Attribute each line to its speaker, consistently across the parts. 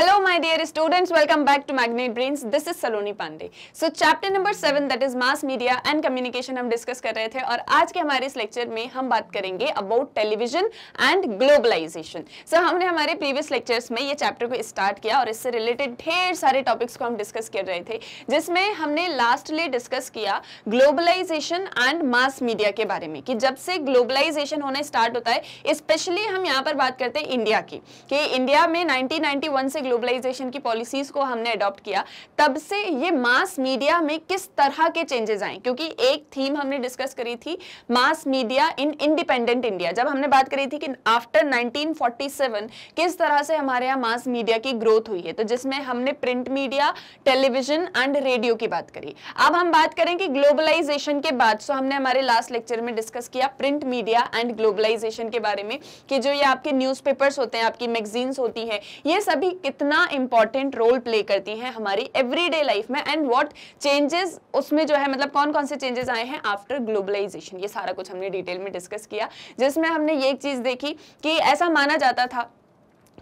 Speaker 1: Hello my dear students, welcome back to Magnet Brains. This is Saloni Pandey. So chapter number seven that is mass media and communication हम discuss कर रहे थे और आज के हमारे इस lecture में हम बात करेंगे about television and globalization. So हमने हमारे previous lectures में ये chapter को start किया और इससे related ढेर सारे topics को हम discuss कर रहे थे जिसमें हमने lastly discuss किया globalization and mass media के बारे में कि जब से globalization होना start होता है especially हम यहाँ पर बात करते हैं India की कि India में 1991 से ग्लोबलाइजेशन की पॉलिसीज को हमने अडॉप्ट किया तब से ये मास मीडिया में किस तरह के चेंजेस आए क्योंकि एक थीम हमने डिस्कस करी थी mass media in independent India जब हमने बात करी थी कि आफ्टर 1947 किस तरह से हमारे यहाँ मास मीडिया की ग्रोथ हुई है तो जिसमें हमने print media television and radio की बात करी अब हम बात करें कि ग्लोबलाइजेशन के बाद सो हमने हमारे लास्ट लेक्चर में डिस्कस किया प्रिंट मीडिया एंड ग्लोबलाइजेशन के बारे में कि जो ये आपके न्यूज़पेपर्स होते हैं आपकी मैगजीन्स होती हैं ये सभी कितने कितना इंपॉर्टेंट रोल प्ले करती हैं हमारी एवरीडे लाइफ में एंड व्हाट चेंजेस उसमें जो है मतलब कौन कौन से चेंजेस आए हैं आफ्टर ग्लोबलाइजेशन ये सारा कुछ हमने डिटेल में डिस्कस किया जिसमें हमने ये एक चीज़ देखी कि ऐसा माना जाता था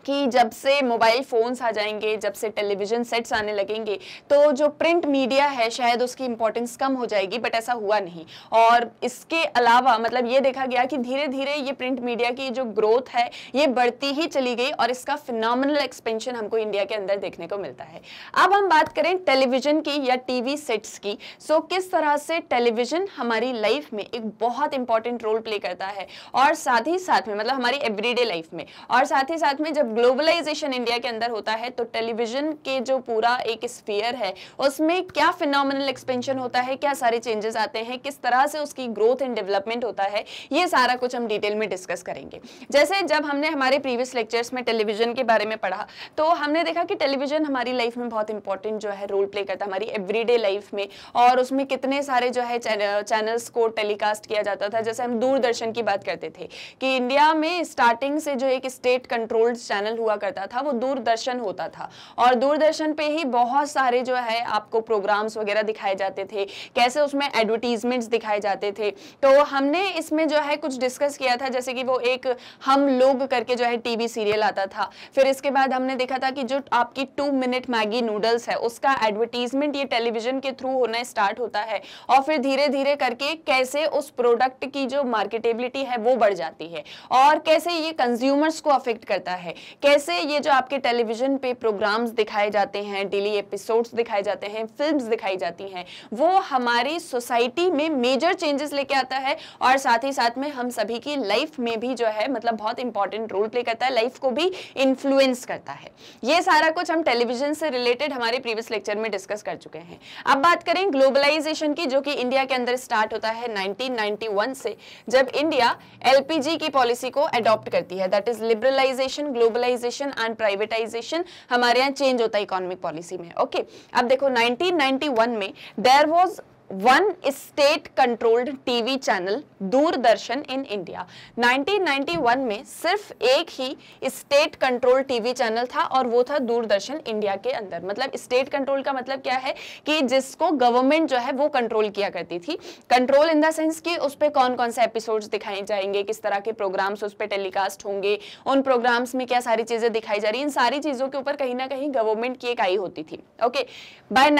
Speaker 1: कि जब से मोबाइल फ़ोन्स आ जाएंगे जब से टेलीविज़न सेट्स आने लगेंगे तो जो प्रिंट मीडिया है शायद उसकी इम्पोर्टेंस कम हो जाएगी बट ऐसा हुआ नहीं और इसके अलावा मतलब ये देखा गया कि धीरे धीरे ये प्रिंट मीडिया की जो ग्रोथ है ये बढ़ती ही चली गई और इसका फिनॉमिनल एक्सपेंशन हमको इंडिया के अंदर देखने को मिलता है अब हम बात करें टेलीविज़न की या टीवी सेट्स की सो किस तरह से टेलीविज़न हमारी लाइफ में एक बहुत इंपॉर्टेंट रोल प्ले करता है और साथ ही साथ में मतलब हमारी एवरीडे लाइफ में और साथ ही साथ में जब ग्लोबलाइजेशन इंडिया के अंदर होता है तो टेलीविजन के जो पूरा एक स्पीयर है उसमें क्या फिनोमिनल एक्सपेंशन होता है क्या सारे चेंजेस आते हैं किस तरह से उसकी ग्रोथ एंड डेवलपमेंट होता है ये सारा कुछ हम डिटेल में डिस्कस करेंगे जैसे जब हमने हमारे प्रीवियस लेक्चर्स में टेलीविजन के बारे में पढ़ा तो हमने देखा कि टेलीविजन हमारी लाइफ में बहुत इंपॉर्टेंट जो है रोल प्ले करता है हमारी एवरीडे लाइफ में और उसमें कितने सारे जो है चैनल्स को टेलीकास्ट किया जाता था जैसे हम दूरदर्शन की बात करते थे कि इंडिया में स्टार्टिंग से जो एक स्टेट कंट्रोल्ड चैनल चैनल हुआ करता था वो दूरदर्शन होता था और दूरदर्शन पे ही बहुत सारे जो है आपको प्रोग्राम्स वगैरह दिखाए जाते थे कैसे उसमें एडवर्टीजमेंट्स दिखाए जाते थे तो हमने इसमें जो है कुछ डिस्कस किया था जैसे कि वो एक हम लोग करके जो है टीवी सीरियल आता था फिर इसके बाद हमने देखा था कि जो आपकी टू मिनट मैगी नूडल्स है उसका एडवर्टीजमेंट ये टेलीविजन के थ्रू होना स्टार्ट होता है और फिर धीरे धीरे करके कैसे उस प्रोडक्ट की जो मार्केटेबिलिटी है वो बढ़ जाती है और कैसे ये कंज्यूमर्स को अफेक्ट करता है कैसे ये जो आपके टेलीविजन पे प्रोग्राम्स दिखाए जाते हैं डेली एपिसोड्स दिखाए जाते हैं फिल्म्स दिखाई जाती हैं वो हमारी सोसाइटी में मेजर चेंजेस लेके आता है और साथ ही साथ में हम सभी की लाइफ में भी जो है मतलब बहुत इंपॉर्टेंट रोल प्ले करता है लाइफ को भी इन्फ्लुएंस करता है ये सारा कुछ हम टेलीविजन से रिलेटेड हमारे प्रीवियस लेक्चर में डिस्कस कर चुके हैं अब बात करें ग्लोबलाइजेशन की जो कि इंडिया के अंदर स्टार्ट होता है 1991 से जब इंडिया एलपीजी की पॉलिसी को एडॉप्ट करती है that is liberalisation global globalisation and privatisation हमारे यहाँ चेंज होता है इकोनॉमिक पॉलिसी में ओके okay? अब देखो 1991 में there was one state controlled TV channel Doordarshan in India 1991 में सिर्फ एक ही स्टेट कंट्रोल टीवी चैनल था और वो था दूरदर्शन इंडिया के अंदर मतलब स्टेट कंट्रोल का मतलब क्या है कि जिसको गवर्नमेंट जो है वो कंट्रोल किया करती थी कंट्रोल इन द सेंस कि उस पर कौन कौन से एपिसोड्स दिखाए जाएंगे किस तरह के प्रोग्राम्स उस पर टेलीकास्ट होंगे उन प्रोग्राम्स में क्या सारी चीजें दिखाई जा रही इन सारी चीजों के ऊपर कहीं ना कहीं गवर्नमेंट की एक आई होती थी okay by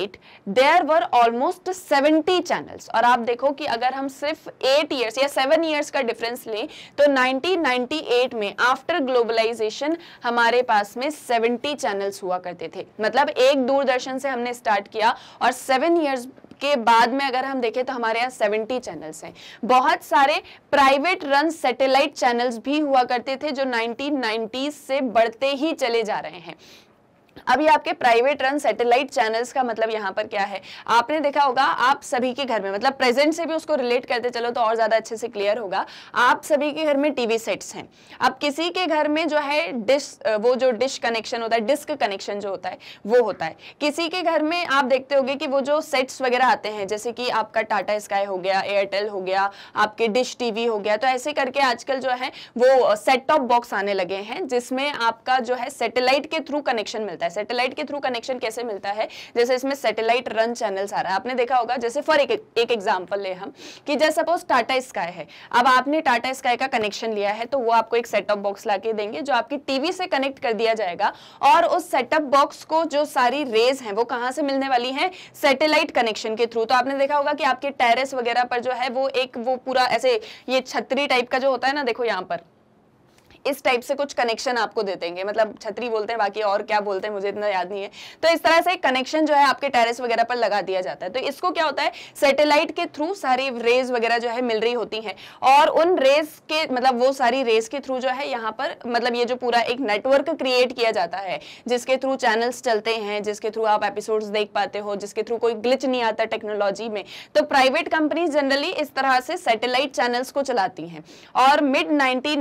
Speaker 1: eight there were almost 70 channels और आप देखो कि अगर हम सिर्फ 8 इयर्स या 7 इयर्स का डिफरेंस लें तो 1998 में आफ्टर ग्लोबलाइजेशन हमारे पास में 70 चैनल्स हुआ करते थे मतलब एक दूरदर्शन से हमने स्टार्ट किया और 7 इयर्स के बाद में अगर हम देखें तो हमारे यहाँ सेवेंटी चैनल्स हैं बहुत सारे प्राइवेट रन सैटेलाइट चैनल्स भी हुआ करते थे जो 1990s से बढ़ते ही चले जा रहे हैं अभी आपके प्राइवेट रन सैटेलाइट चैनल्स का मतलब यहाँ पर क्या है आपने देखा होगा आप सभी के घर में मतलब प्रेजेंट से भी उसको रिलेट करते चलो तो और ज़्यादा अच्छे से क्लियर होगा आप सभी के घर में टीवी सेट्स हैं अब किसी के घर में जो है डिश वो जो डिश कनेक्शन होता है डिस्क कनेक्शन जो होता है वो होता है किसी के घर में आप देखते हो कि वो जो सेट्स वगैरह आते हैं जैसे कि आपका टाटा स्काई हो गया एयरटेल हो गया आपके डिश टीवी हो गया तो ऐसे करके आजकल जो है वो सेट टॉप बॉक्स आने लगे हैं जिसमें आपका जो है सेटेलाइट के थ्रू कनेक्शन मिलता है है सैटेलाइट के थ्रू कनेक्शन कैसे मिलता है जैसे इसमें सैटेलाइट रन चैनल आ रहा है आपने देखा होगा जैसे फॉर एक एग्जाम्पल ले हम कि जैसे सपोज टाटा स्काई है अब आपने टाटा स्काई का कनेक्शन लिया है तो वो आपको एक सेटअप बॉक्स ला देंगे जो आपकी टीवी से कनेक्ट कर दिया जाएगा और उस सेटअप बॉक्स को जो सारी रेज है वो कहाँ से मिलने वाली है सैटेलाइट कनेक्शन के थ्रू तो आपने देखा होगा कि आपके टेरेस वगैरह पर जो है वो एक वो पूरा ऐसे ये छतरी टाइप का जो होता है ना देखो यहाँ पर इस टाइप से कुछ कनेक्शन आपको दे देंगे मतलब छतरी बोलते हैं बाकी और क्या बोलते हैं मुझे इतना याद नहीं है तो इस तरह से कनेक्शन जो है आपके टेरेस वगैरह पर लगा दिया जाता है तो इसको क्या होता है सैटेलाइट के थ्रू सारी रेज वगैरह जो है मिल रही होती है और उन रेज के मतलब वो सारी रेज के थ्रू जो है यहाँ पर मतलब ये जो पूरा एक नेटवर्क क्रिएट किया जाता है जिसके थ्रू चैनल्स चलते हैं जिसके थ्रू आप एपिसोड देख पाते हो जिसके थ्रू कोई ग्लिच नहीं आता टेक्नोलॉजी में तो प्राइवेट कंपनीज जनरली इस तरह से सैटेलाइट चैनल्स को चलाती हैं और मिड नाइनटीन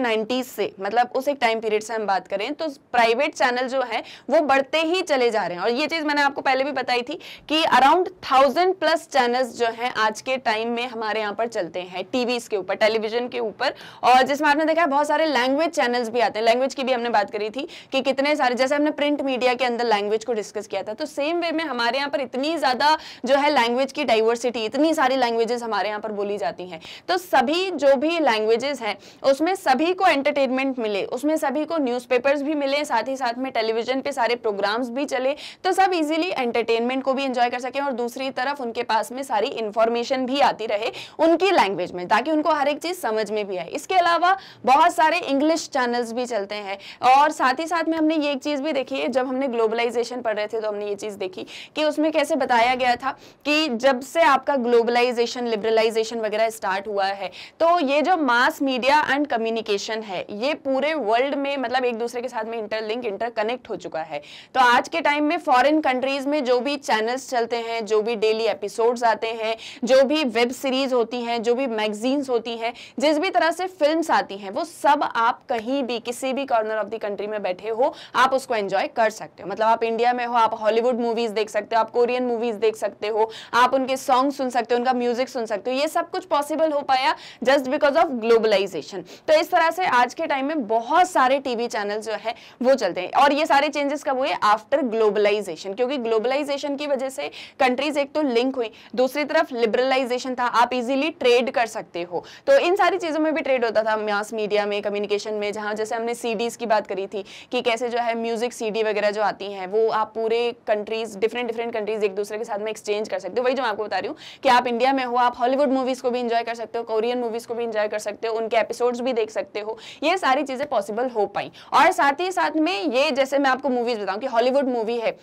Speaker 1: से मतलब मतलब उस एक टाइम पीरियड से हम बात करें तो प्राइवेट चैनल जो है वो बढ़ते ही चले जा रहे हैं और ये चीज़ मैंने आपको पहले भी बताई थी कि अराउंड थाउजेंड प्लस चैनल्स जो हैं आज के टाइम में हमारे यहाँ पर चलते हैं टीवी के ऊपर टेलीविजन के ऊपर और जिसमें आपने देखा है बहुत सारे लैंग्वेज चैनल भी आते हैं लैंग्वेज की भी हमने बात करी थी कि कितने सारे जैसे हमने प्रिंट मीडिया के अंदर लैंग्वेज को डिस्कस किया था तो सेम वे में हमारे यहाँ पर इतनी ज़्यादा जो है लैंग्वेज की डाइवर्सिटी इतनी सारी लैंग्वेजेस हमारे यहाँ पर बोली जाती है तो सभी जो भी लैंग्वेजेस हैं उसमें सभी को एंटरटेनमेंट मिले उसमें सभी को न्यूज़पेपर्स भी मिले साथ ही साथ में टेलीविजन पे सारे प्रोग्राम्स भी चले तो सब इजीली एंटरटेनमेंट को भी एंजॉय कर सकें और दूसरी तरफ उनके पास में सारी इन्फॉर्मेशन भी आती रहे उनकी लैंग्वेज में ताकि उनको हर एक चीज़ समझ में भी आए इसके अलावा बहुत सारे इंग्लिश चैनल्स भी चलते हैं और साथ ही साथ में हमने ये एक चीज़ भी देखी है जब हमने ग्लोबलाइजेशन पढ़ रहे थे तो हमने ये चीज़ देखी कि उसमें कैसे बताया गया था कि जब से आपका ग्लोबलाइजेशन लिबरलाइजेशन वगैरह स्टार्ट हुआ है तो ये जो मास मीडिया एंड कम्युनिकेशन है ये पूरे वर्ल्ड में मतलब एक दूसरे के साथ में इंटरलिंक इंटरकनेक्ट हो चुका है तो आज के टाइम में फॉरेन कंट्रीज में जो भी चैनल्स चलते हैं जो भी डेली एपिसोड्स आते हैं जो भी वेब सीरीज होती हैं जो भी मैगजीन्स होती हैं जिस भी तरह से फिल्म आती हैं वो सब आप कहीं भी किसी भी कॉर्नर ऑफ द कंट्री में बैठे हो आप उसको एंजॉय कर सकते हो मतलब आप इंडिया में हो आप हॉलीवुड मूवीज देख सकते हो आप कोरियन मूवीज देख सकते हो आप उनके सॉन्ग सुन सकते हो उनका म्यूजिक सुन सकते हो ये सब कुछ पॉसिबल हो पाया जस्ट बिकॉज ऑफ ग्लोबलाइजेशन तो इस तरह से आज के टाइम में कारण बहुत सारे टीवी चैनल जो है वो चलते हैं और ये सारे चेंजेस कब हुए आफ्टर ग्लोबलाइजेशन क्योंकि ग्लोबलाइजेशन की वजह से कंट्रीज एक तो लिंक हुई दूसरी तरफ लिबरलाइजेशन था आप इजीली ट्रेड कर सकते हो तो इन सारी चीज़ों में भी ट्रेड होता था मास मीडिया में कम्युनिकेशन में जहां जैसे हमने सीडीज़ की बात करी थी कि कैसे जो है म्यूज़िक सीडी वगैरह जो आती हैं वो आप पूरे कंट्रीज डिफरेंट डिफरेंट कंट्रीज एक दूसरे के साथ में एक्सचेंज कर सकते हो वही जो मैं आपको बता रही हूँ कि आप इंडिया में हो आप हॉलीवुड मूवीज़ को भी इंजॉय कर सकते हो कोरियन मूवीज़ को भी इंजॉय कर सकते हो उनके एपिसोड्स भी देख सकते हो ये सारी चीज़ें पॉसिबल हो पाई और साथ ही साथ में ये जैसे मैं आपको मूवीज़ बताऊँ कि हॉलीवुड मूवी है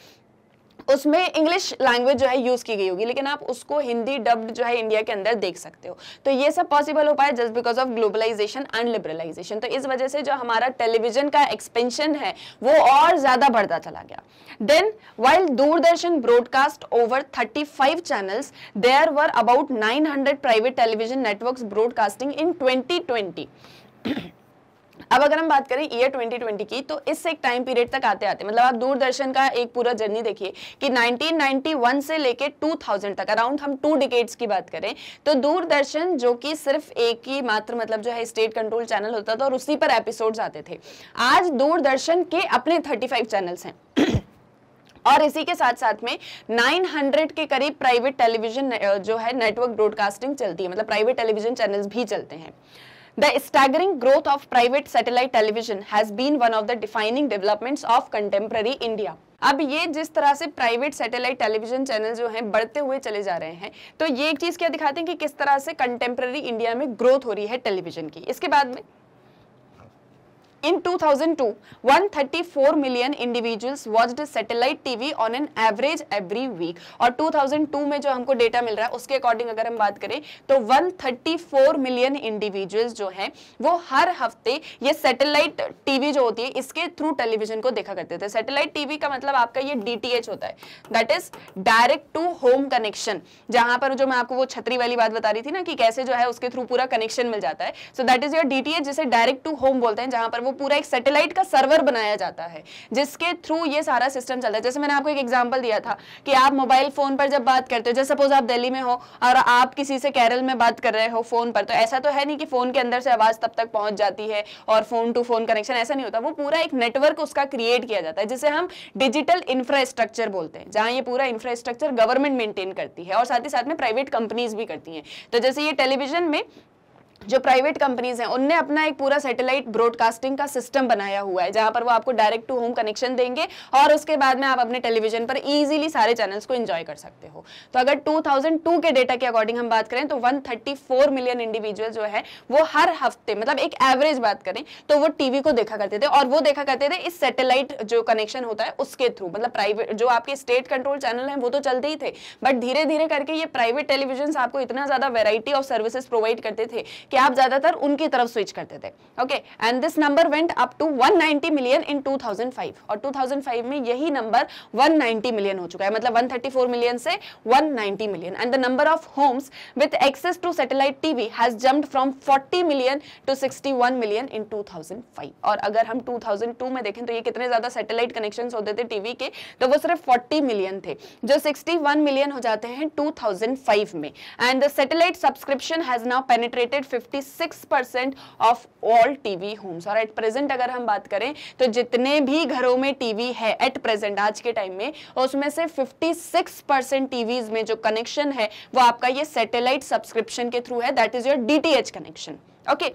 Speaker 1: उसमें इंग्लिश लैंग्वेज जो है यूज़ की गई होगी लेकिन आप उसको हिंदी डब्ड जो है इंडिया के अंदर देख सकते हो तो ये सब पॉसिबल हो पाया just because of globalisation and liberalisation तो इस वजह से जो हमारा टेलीविजन का एक्सपेंशन है वो और ज़्यादा बढ़ता चला गया then while Doordarshan broadcast over thirty five channels there were about nine hundred private television network broadcasting in twenty twenty अब अगर हम बात करें ईयर 2020 की तो इससे एक टाइम पीरियड तक आते आते मतलब आप दूरदर्शन का एक पूरा जर्नी देखिए कि 1991 से लेके 2000 तक अराउंड हम टू डिकेट्स की बात करें तो दूरदर्शन जो कि सिर्फ एक ही मात्र मतलब जो है स्टेट कंट्रोल चैनल होता था और उसी पर एपिसोड्स आते थे आज दूरदर्शन के अपने 35 चैनल्स हैं और इसी के साथ साथ में 900 के करीब प्राइवेट टेलीविजन जो है नेटवर्क ब्रॉडकास्टिंग चलती है मतलब प्राइवेट टेलीविजन चैनल्स भी चलते हैं The staggering growth of private satellite television has been one of the defining developments of contemporary India. अब ये जिस तरह से प्राइवेट सैटेलाइट टेलीविजन चैनल जो हैं बढ़ते हुए चले जा रहे हैं तो ये एक चीज़ क्या दिखाते हैं कि किस तरह से कंटेम्प्रेरी इंडिया में ग्रोथ हो रही है टेलीविजन की इसके बाद में In 2002, 134 million individuals watched satellite TV on an average every week. और 2002 में जो हमको डेटा मिल रहा है उसके अकॉर्डिंग अगर हम बात करें तो 134 मिलियन इंडिविजुअल्स जो हैं वो हर हफ्ते ये सेटेलाइट टीवी जो होती है इसके थ्रू टेलीविजन को देखा करते थे सेटेलाइट टीवी का मतलब आपका ये डीटीएच होता है that is direct to home connection जहां पर जो मैं आपको वो छतरी वाली बात बता रही थी ना कि कैसे जो है उसके थ्रू पूरा कनेक्शन मिल जाता है so that is your DTH जिसे डायरेक्ट टू होम बोलते हैं जहां पर वो पूरा एक सैटेलाइट का सर्वर बनाया जाता है जिसके थ्रू ये सारा सिस्टम चलता है जैसे मैंने आपको एक एग्जाम्पल दिया था कि आप मोबाइल फोन पर जब बात करते हो जैसे सपोज आप दिल्ली में हो और आप किसी से केरल में बात कर रहे हो फोन पर तो ऐसा तो है नहीं कि फोन के अंदर से आवाज तब तक पहुंच जाती है और फोन टू फोन कनेक्शन ऐसा नहीं होता वो पूरा एक नेटवर्क उसका क्रिएट किया जाता है जिसे हम डिजिटल इंफ्रास्ट्रक्चर बोलते हैं जहां ये पूरा इंफ्रास्ट्रक्चर गवर्नमेंट मेंटेन करती है और साथ ही साथ में प्राइवेट कंपनीज भी करती हैं तो जैसे ये टेलीविजन में जो प्राइवेट कंपनीज हैं उनने अपना एक पूरा सैटेलाइट ब्रॉडकास्टिंग का सिस्टम बनाया हुआ है जहां पर वो आपको डायरेक्ट टू होम कनेक्शन देंगे और उसके बाद में आप अपने टेलीविजन पर इजीली सारे चैनल्स को एंजॉय कर सकते हो तो अगर 2002 के डेटा के अकॉर्डिंग हम बात करें तो 134 मिलियन इंडिविजुअल जो है वो हर हफ्ते मतलब एक एवरेज बात करें तो वो टीवी को देखा करते थे और वो देखा करते थे इस सैटेलाइट जो कनेक्शन होता है उसके थ्रू मतलब प्राइवेट जो आपके स्टेट कंट्रोल चैनल है वो तो चलते ही थे बट धीरे धीरे करके ये प्राइवेट टेलीविजन आपको इतना ज्यादा वेराइटी ऑफ सर्विसेज प्रोवाइड करते थे कि कि आप ज्यादातर उनकी तरफ स्विच करते थे okay and this number went up to 190 million in 2005 और 2005 में यही नंबर 190 मिलियन हो चुका है मतलब 134 मिलियन से 190 million and the number of homes with access to satellite TV has jumped from 40 million to 61 million in 2005 और अगर हम 2002 में देखें तो ये कितने ज्यादा सैटेलाइट कनेक्शंस होते थे टीवी के तो वो सिर्फ 40 मिलियन थे जो 61 मिलियन हो जाते हैं 2005 में and the satellite subscription has now penetrated 56 percent of all TV homes और एट प्रेजेंट अगर हम बात करें तो जितने भी घरों में टीवी है एट प्रेजेंट आज के टाइम में उसमें से 56 परसेंट टीवी में जो कनेक्शन है वो आपका ये सैटेलाइट सब्सक्रिप्शन के थ्रू है that is your D connection okay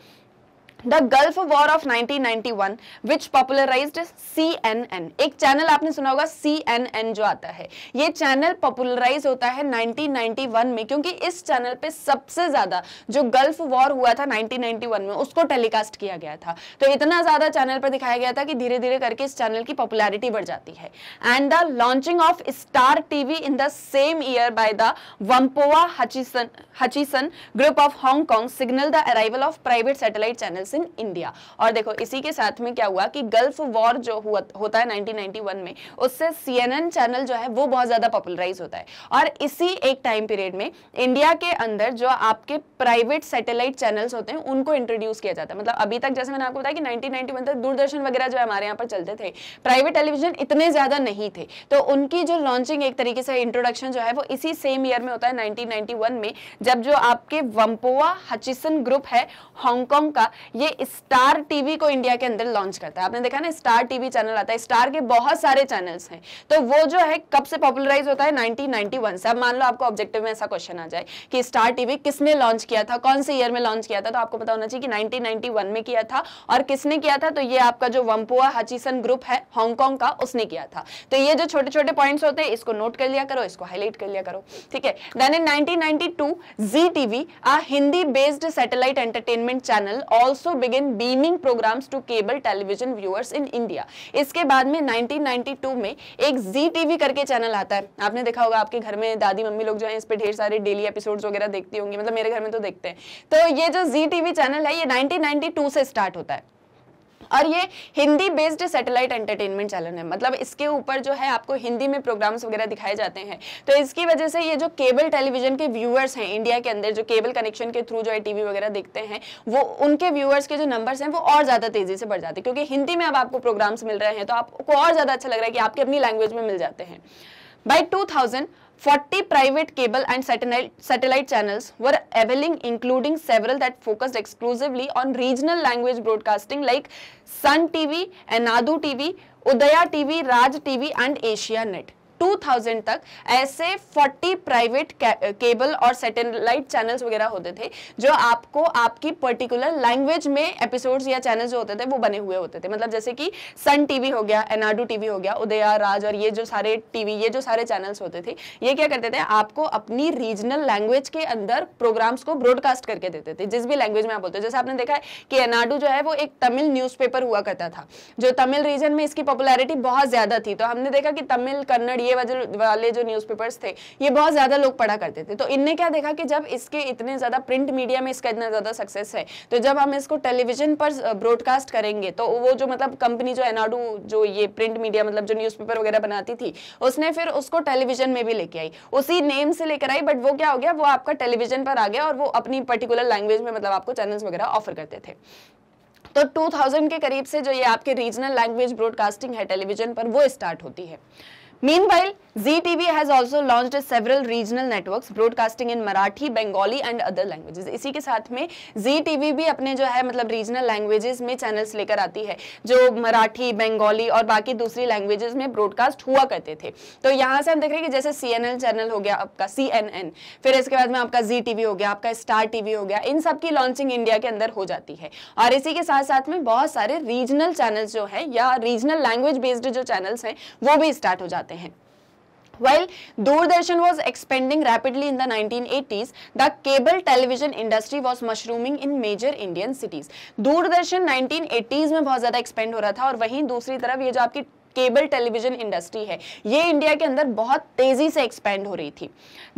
Speaker 1: the Gulf War of 1991 which popularise C N N एक चैनल आपने सुना होगा सी एन एन जो आता है ये चैनल पॉपुलराइज होता है 1991 में क्योंकि इस चैनल पे सबसे ज्यादा जो गल्फ वॉर हुआ था 1991 में उसको टेलीकास्ट किया गया था तो इतना ज्यादा चैनल पर दिखाया गया था कि धीरे धीरे करके इस चैनल की पॉपुलैरिटी बढ़ जाती है and the launching of Star TV in the same year by the Whampoa Hutchison Hutchison group of Hong Kong signal the arrival of private satellite channel यूएस इन इंडिया और देखो इसी के साथ में क्या हुआ कि गल्फ वॉर जो हुआ होता है 1991 में उससे सीएनएन चैनल जो है वो बहुत ज़्यादा पॉपुलराइज होता है और इसी एक टाइम पीरियड में इंडिया के अंदर जो आपके प्राइवेट सैटेलाइट चैनल्स होते हैं उनको इंट्रोड्यूस किया जाता है मतलब अभी तक जैसे मैंने आपको बताया कि 1991 तक दूरदर्शन वगैरह जो है हमारे यहाँ पर चलते थे प्राइवेट टेलीविजन इतने ज़्यादा नहीं थे तो उनकी जो लॉन्चिंग एक तरीके से इंट्रोडक्शन जो है वो इसी सेम ईयर में होता है 1991 में जब जो आपके वम्पोआ हचिसन ग्रुप है हांगकॉन्ग का ये स्टार टीवी को इंडिया के अंदर लॉन्च करता है आपने देखा ना स्टार टीवी चैनल आता है स्टार के बहुत सारे चैनल्स हैं तो वो जो है कब से पॉपुलराइज होता है 1991 से अब मान लो आपको ऑब्जेक्टिव में ऐसा क्वेश्चन आ जाए कि स्टार टीवी किसने लॉन्च किया था कौन से ईयर में लॉन्च किया था तो आपको पता होना चाहिए कि नाइनटीन में किया था और किसने किया था तो ये आपका जो वम्पुआ हचिसन ग्रुप है हांगकॉन्ग का उसने किया था तो ये जो छोटे छोटे पॉइंट्स होते हैं इसको नोट कर लिया करो इसको हाईलाइट कर लिया करो ठीक है then in 1992 Zee TV Hindi based satellite entertainment channel also also begin beaming programs to cable television viewers in India. इसके बाद में 1992 में एक जी टीवी करके चैनल आता है आपने देखा होगा आपके घर में दादी मम्मी लोग जो है इस पर ढेर सारे डेली एपिसोड वगैरह देखती होंगी मतलब मेरे घर में तो देखते हैं तो ये जो जी टीवी चैनल है ये 1992 से स्टार्ट होता है और ये Hindi based satellite entertainment channel है मतलब इसके ऊपर जो है आपको हिंदी में प्रोग्राम्स वगैरह दिखाए जाते हैं तो इसकी वजह से ये जो केबल टेलीविजन के व्यूअर्स हैं इंडिया के अंदर जो केबल कनेक्शन के थ्रू जो है टीवी वगैरह देखते हैं वो उनके व्यूअर्स के जो नंबर्स हैं वो और ज़्यादा तेज़ी से बढ़ जाते हैं क्योंकि हिंदी में अब आपको प्रोग्राम्स मिल रहे हैं तो आपको और ज़्यादा अच्छा लग रहा है कि आपकी अपनी लैंग्वेज में मिल जाते हैं by two thousand 40 private cable and satellite channels were availing including several that focused exclusively on regional language broadcasting like Sun TV, Nadu TV, Udaya TV, Raj TV and Asia Net. 2000 तक ऐसे 40 private cable और satellite channels वगैरह होते थे जो आपको आपकी particular language में एपिसोड्स या चैनल जो होते थे वो बने हुए होते थे मतलब जैसे कि सन टीवी हो गया एनाडू टीवी हो गया उदया राज और ये जो सारे टीवी ये जो सारे चैनल्स होते थे ये क्या करते थे आपको अपनी रीजनल लैंग्वेज के अंदर प्रोग्राम्स को ब्रॉडकास्ट करके देते थे जिस भी लैंग्वेज में आप बोलते हो जैसे आपने देखा है कि एनाडू जो है वो एक तमिल न्यूज़पेपर हुआ करता था जो तमिल रीजन में इसकी पॉपुलैरिटी बहुत ज़्यादा थी तो हमने देखा कि तमिल कन्नड़ ये वाले जो न्यूज़पेपर्स थे ये बहुत ज़्यादा लोग पढ़ा करते थे तो इनने क्या देखा कि जब इसके इतने ज़्यादा प्रिंट मीडिया में इसका इतना ज़्यादा सक्सेस है तो जब हम इसको टेलीविजन पर ब्रॉडकास्ट करेंगे तो वो जो मतलब कंपनी जो एनाडू जो ये प्रिंट मीडिया मतलब जो न्यूज वगैरह बनाती थी उसने फिर उसको टेलीविजन में भी लेके आई उसी नेम से लेकर आई बट वो क्या हो गया वो आपका टेलीविजन पर आ गया और वो अपनी पर्टिकुलर लैंग्वेज में मतलब आपको चैनल्स वगैरह ऑफर करते थे तो 2000 के करीब से जो ये आपके रीजनल लैंग्वेज ब्रॉडकास्टिंग है टेलीविजन पर वो स्टार्ट होती है Meanwhile, ZTV has also launched several regional networks broadcasting in Marathi, Bengali and other languages. इसी के साथ में ZTV भी अपने जो है मतलब regional languages में channels लेकर आती है जो मराठी बंगाली और बाकी दूसरी languages में broadcast हुआ करते थे तो यहाँ से हम देख रहे हैं कि जैसे CNN चैनल हो गया आपका CNN, फिर इसके बाद में आपका ZTV हो गया आपका Star TV हो गया इन सब की लॉन्चिंग इंडिया के अंदर हो जाती है और इसी के साथ साथ में बहुत सारे रीजनल चैनल्स जो है या रीजनल लैंग्वेज बेस्ड जो चैनल्स हैं वो भी स्टार्ट हो जाते हैं जाते हैं well Doordarshan was expanding rapidly in the nineteen eighties the cable television industry was mushrooming in major Indian cities Doordarshan nineteen eighties में बहुत ज्यादा एक्सपेंड हो रहा था और वहीं दूसरी तरफ ये जो आपकी केबल टेलीविजन इंडस्ट्री है ये इंडिया के अंदर बहुत तेजी से एक्सपेंड हो रही थी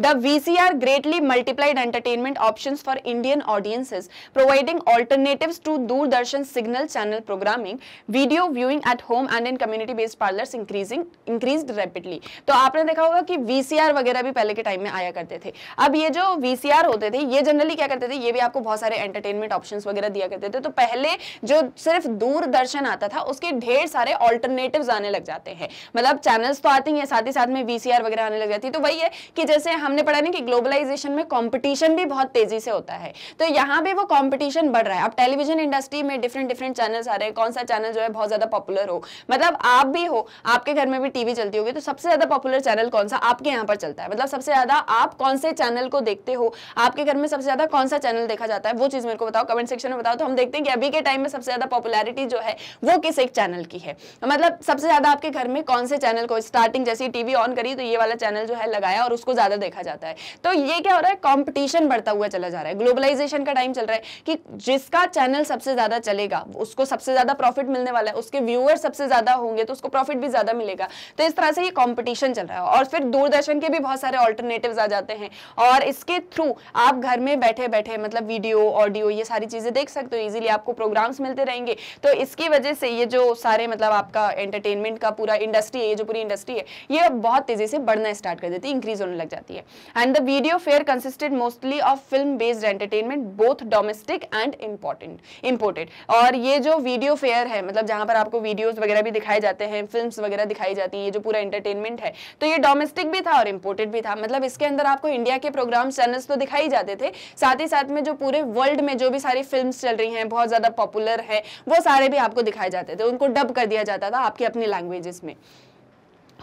Speaker 1: the VCR greatly multiplied entertainment option for Indian audiences providing alternative to Doordarshan signal channel programming video viewing at home and in community based parlour increasing increase rapidly तो आपने देखा होगा कि वीसीआर वगैरह भी पहले के टाइम में आया करते थे अब ये जो वीसीआर होते थे ये जनरली क्या करते थे ये भी आपको बहुत सारे एंटरटेनमेंट ऑप्शन वगैरह दिया करते थे तो पहले जो सिर्फ दूरदर्शन आता था उसके ढेर सारे ऑल्टरनेटिव आने आने लग जाते हैं मतलब चैनल्स तो आते ही हैं साथ ही साथ में वीसीआर वगैरह आने लग जाती है तो वही है कि जैसे हमने पढ़ा ना कि ग्लोबलाइजेशन में कॉम्पिटिशन भी बहुत तेजी से होता है तो यहाँ पे वो कॉम्पिटिशन बढ़ रहा है अब टेलीविजन इंडस्ट्री में डिफरेंट डिफरेंट चैनल्स आ रहे हैं कौन सा चैनल जो है बहुत ज्यादा पॉपुलर हो मतलब आप भी हो आपके घर में भी टीवी चलती होगी तो सबसे ज्यादा पॉपुलर चैनल कौन सा आपके यहाँ पर चलता है मतलब सबसे ज्यादा आप कौन से चैनल को देखते हो आपके घर में सबसे ज्यादा कौन सा चैनल देखा जाता है वो चीज मेरे को बताओ कमेंट सेक्शन में बताओ तो हम देखते हैं कि अभी के टाइम में सबसे ज्यादा पॉपुलरिटी जो है वो किस एक चैनल की है मतलब सबसे ज्यादा आपके घर में कौन से चैनल को स्टार्टिंग जैसे टीवी ऑन करी तो ये वाला चैनल जो है लगाया और उसको ज्यादा देखा जाता है तो ये क्या हो रहा है कॉम्पिटिशन बढ़ता हुआ चला जा रहा है ग्लोबलाइजेशन का टाइम चल रहा है कि जिसका चैनल सबसे ज्यादा चलेगा उसको सबसे ज्यादा प्रॉफिट मिलने वाला है उसके व्यूअर सबसे ज्यादा होंगे तो उसको प्रॉफिट भी ज्यादा मिलेगा तो इस तरह से ये कॉम्पिटिशन चल रहा है और फिर दूरदर्शन के भी बहुत सारे ऑल्टरनेटिव आ जाते हैं और इसके थ्रू आप घर में बैठे बैठे मतलब वीडियो ऑडियो ये सारी चीजें देख सकते हो इजिली आपको प्रोग्राम्स मिलते रहेंगे तो इसकी वजह से ये जो सारे मतलब आपका एंटरटेनमेंट सीमेंट का पूरा इंडस्ट्री है ये जो पूरी इंडस्ट्री है ये बहुत तेजी से बढ़ना स्टार्ट कर देती है इंक्रीज होने लग जाती है and the video fare consisted mostly of film based entertainment both domestic and important imported और ये जो वीडियो फेयर है मतलब जहां पर आपको वीडियोज वगैरह भी दिखाए जाते हैं फिल्म वगैरह दिखाई जाती है ये जो पूरा इंटरटेनमेंट है तो ये डोमेस्टिक भी था और इम्पोर्टेड भी था मतलब इसके अंदर आपको इंडिया के प्रोग्राम चैनल्स तो दिखाई जाते थे साथ ही साथ में जो पूरे वर्ल्ड में जो भी सारी फिल्म चल रही हैं बहुत ज़्यादा पॉपुलर है वो सारे भी आपको दिखाए जाते थे उनको डब कर दिया जाता था आपकी अपनी लैंग्वेजेस में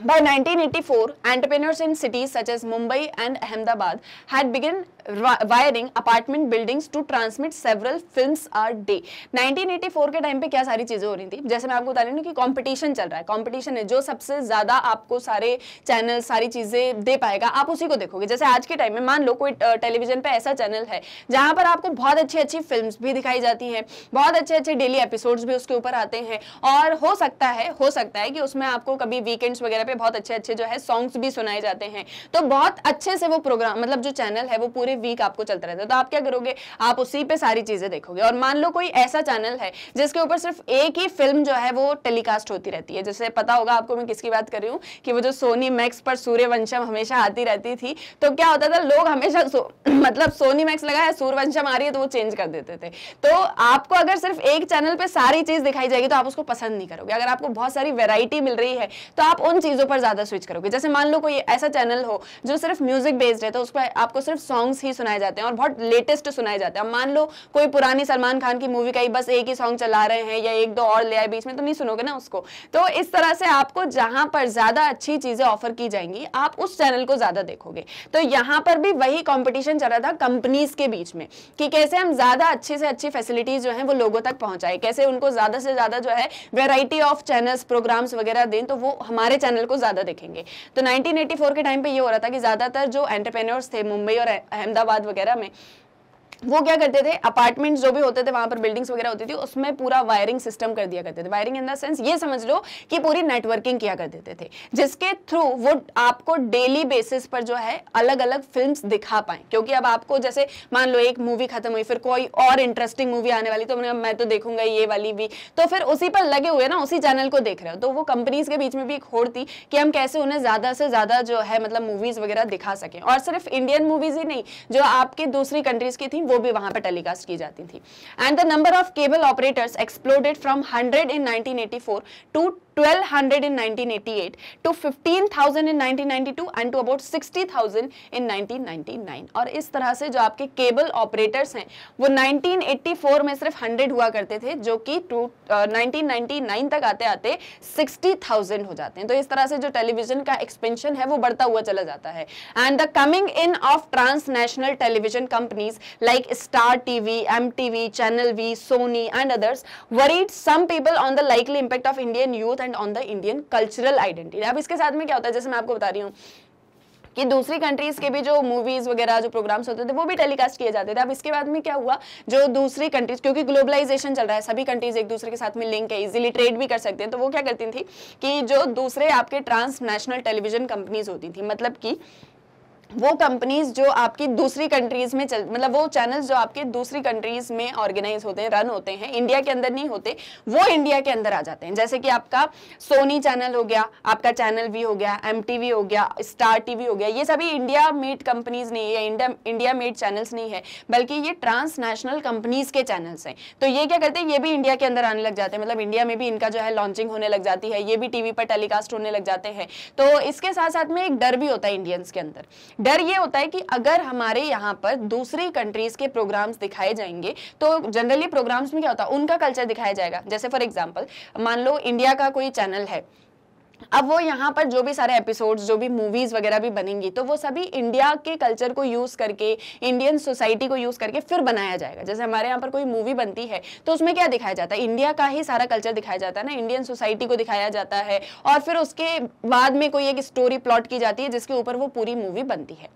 Speaker 1: By 1984, entrepreneurs in cities such as Mumbai and Ahmedabad had begun wiring apartment buildings to transmit several film a day 1984 के टाइम पे क्या सारी चीज़ें हो रही थी जैसे मैं आपको बता रही हूँ कि कंपटीशन चल रहा है कंपटीशन है जो सबसे ज़्यादा आपको सारे चैनल सारी चीज़ें दे पाएगा आप उसी को देखोगे जैसे आज के टाइम में मान लो कोई टेलीविजन पे ऐसा चैनल है जहां पर आपको बहुत अच्छी अच्छी फिल्म भी दिखाई जाती है बहुत अच्छे अच्छे डेली एपिसोड भी उसके ऊपर आते हैं और हो सकता है हो सकता है कि उसमें आपको कभी वीकेंड्स वगैरह पे बहुत अच्छे अच्छे जो है सॉन्ग्स भी सुनाए जाते हैं तो बहुत अच्छे से वो प्रोग्राम मतलब जो चैनल है वो पूरे पूरे वीक आपको चलता रहता है तो आप क्या करोगे आप उसी पे सारी चीजें देखोगे और मान लो कोई ऐसा चैनल है जिसके ऊपर सिर्फ एक ही फिल्म जो है वो टेलीकास्ट होती रहती है जैसे पता होगा आपको मैं किसकी बात कर रही हूँ कि वो जो सोनी मैक्स पर सूर्यवंशम हमेशा आती रहती थी तो क्या होता था लोग हमेशा सो, मतलब सोनी मैक्स लगा है सूर्यवंशम आ रही है तो वो चेंज कर देते थे तो आपको अगर सिर्फ एक चैनल पर सारी चीज दिखाई जाएगी तो आप उसको पसंद नहीं करोगे अगर आपको बहुत सारी वेराइटी मिल रही है तो आप उन चीजों पर ज्यादा स्विच करोगे जैसे मान लो कोई ऐसा चैनल हो जो सिर्फ म्यूजिक बेस्ड है तो उस पर आपको सिर्फ सॉन्ग्स ही सुनाए जाते हैं और बहुत लेटेस्ट सुनाए जाते हैं मान लो कोई पुरानी सलमान खान की मूवी का ही बस एक ही सॉन्ग चला रहे हैं या एक दो और ले आए बीच में तो नहीं सुनोगे ना उसको तो इस तरह से आपको जहां पर ज़्यादा अच्छी चीज़ें ऑफर की जाएंगी आप उस चैनल को ज़्यादा देखोगे तो यहां पर भी वही कॉम्पिटिशन चल रहा था कंपनीज के बीच में कि कैसे हम ज़्यादा अच्छी से अच्छी फैसिलिटीज़ जो है वो लोगों तक पहुंचाए कैसे उनको ज़्यादा से ज़्यादा जो है वेराइटी ऑफ चैनल्स प्रोग्राम्स वगैरह दें तो वो हमारे चैनल को ज़्यादा देखेंगे तो नाइनटीन के टाइम पर यह हो रहा था कि ज़्यादातर जो एंटरप्रेन्योर्स थे मुंबई और अहमदाबाद वगैरह में वो क्या करते थे अपार्टमेंट्स जो भी होते थे वहां पर बिल्डिंग्स वगैरह होती थी उसमें पूरा वायरिंग सिस्टम कर दिया करते थे वायरिंग इन द सेंस ये समझ लो कि पूरी नेटवर्किंग किया कर देते थे जिसके थ्रू वो आपको डेली बेसिस पर जो है अलग अलग फिल्म दिखा पाए क्योंकि अब आपको जैसे मान लो एक मूवी खत्म हुई फिर कोई और इंटरेस्टिंग मूवी आने वाली तो मैं तो देखूंगा ये वाली भी तो फिर उसी पर लगे हुए ना उसी चैनल को देख रहे हो तो वो कंपनीज के बीच में भी एक होड़ थी कि हम कैसे उन्हें ज्यादा से ज्यादा जो है मतलब मूवीज वगैरह दिखा सकें और सिर्फ इंडियन मूवीज ही नहीं जो आपके दूसरी कंट्रीज की थी वो भी वहां पर टेलीकास्ट की जाती थी and the number of cable operators exploded from hundred in nineteen eighty four to 1200 in 1988 to 15000 in 1992 and to about 60000 in 1999 और इस तरह से जो आपके केबल ऑपरेटर्स हैं वो 1984 में सिर्फ 100 हुआ करते थे जो कि टू नाइनटीन uh, तक आते आते 60,000 हो जाते हैं तो इस तरह से जो टेलीविजन का एक्सपेंशन है वो बढ़ता हुआ चला जाता है and the coming in of transnational television companies like Star TV M TV channel V Sony and others worried some people on the likely impact of Indian youth depend on the Indian cultural identity अब इसके साथ में क्या होता है जैसे मैं आपको बता रही हूँ कि दूसरी कंट्रीज के भी जो मूवीज वगैरह जो प्रोग्राम्स होते थे वो भी टेलीकास्ट किए जाते थे अब इसके बाद में क्या हुआ जो दूसरी कंट्रीज क्योंकि ग्लोबलाइजेशन चल रहा है सभी कंट्रीज एक दूसरे के साथ में लिंक है इजीली ट्रेड भी कर सकते हैं तो वो क्या करती थी कि जो दूसरे आपके ट्रांसनेशनल टेलीविजन कंपनीज होती थी मतलब की वो कंपनीज जो आपकी दूसरी कंट्रीज में चल मतलब वो चैनल्स जो आपके दूसरी कंट्रीज में ऑर्गेनाइज होते हैं रन होते हैं इंडिया के अंदर नहीं होते वो इंडिया के अंदर आ जाते हैं जैसे कि आपका सोनी चैनल हो गया आपका चैनल वी हो गया एम हो गया स्टार टीवी हो गया ये सभी इंडिया मेड कंपनीज नहीं है इंडिया इंडिया मेड चैनल्स नहीं है बल्कि ये ट्रांसनेशनल कंपनीज के चैनल्स हैं तो ये क्या करते हैं ये भी इंडिया के अंदर आने लग जाते हैं मतलब इंडिया में भी इनका जो है लॉन्चिंग होने लग जाती है ये भी टीवी पर टेलीकास्ट होने लग जाते हैं तो इसके साथ साथ में एक डर भी होता है इंडियंस के अंदर डर ये होता है कि अगर हमारे यहाँ पर दूसरी कंट्रीज के प्रोग्राम्स दिखाए जाएंगे तो जनरली प्रोग्राम्स में क्या होता है उनका कल्चर दिखाया जाएगा जैसे फॉर एग्जाम्पल मान लो इंडिया का कोई चैनल है अब वो यहाँ पर जो भी सारे एपिसोड्स जो भी मूवीज वगैरह भी बनेंगी तो वो सभी इंडिया के कल्चर को यूज करके इंडियन सोसाइटी को यूज करके फिर बनाया जाएगा जैसे हमारे यहाँ पर कोई मूवी बनती है तो उसमें क्या दिखाया जाता है इंडिया का ही सारा कल्चर दिखाया जाता है ना इंडियन सोसाइटी को दिखाया जाता है और फिर उसके बाद में कोई एक स्टोरी प्लॉट की जाती है जिसके ऊपर वो पूरी मूवी बनती है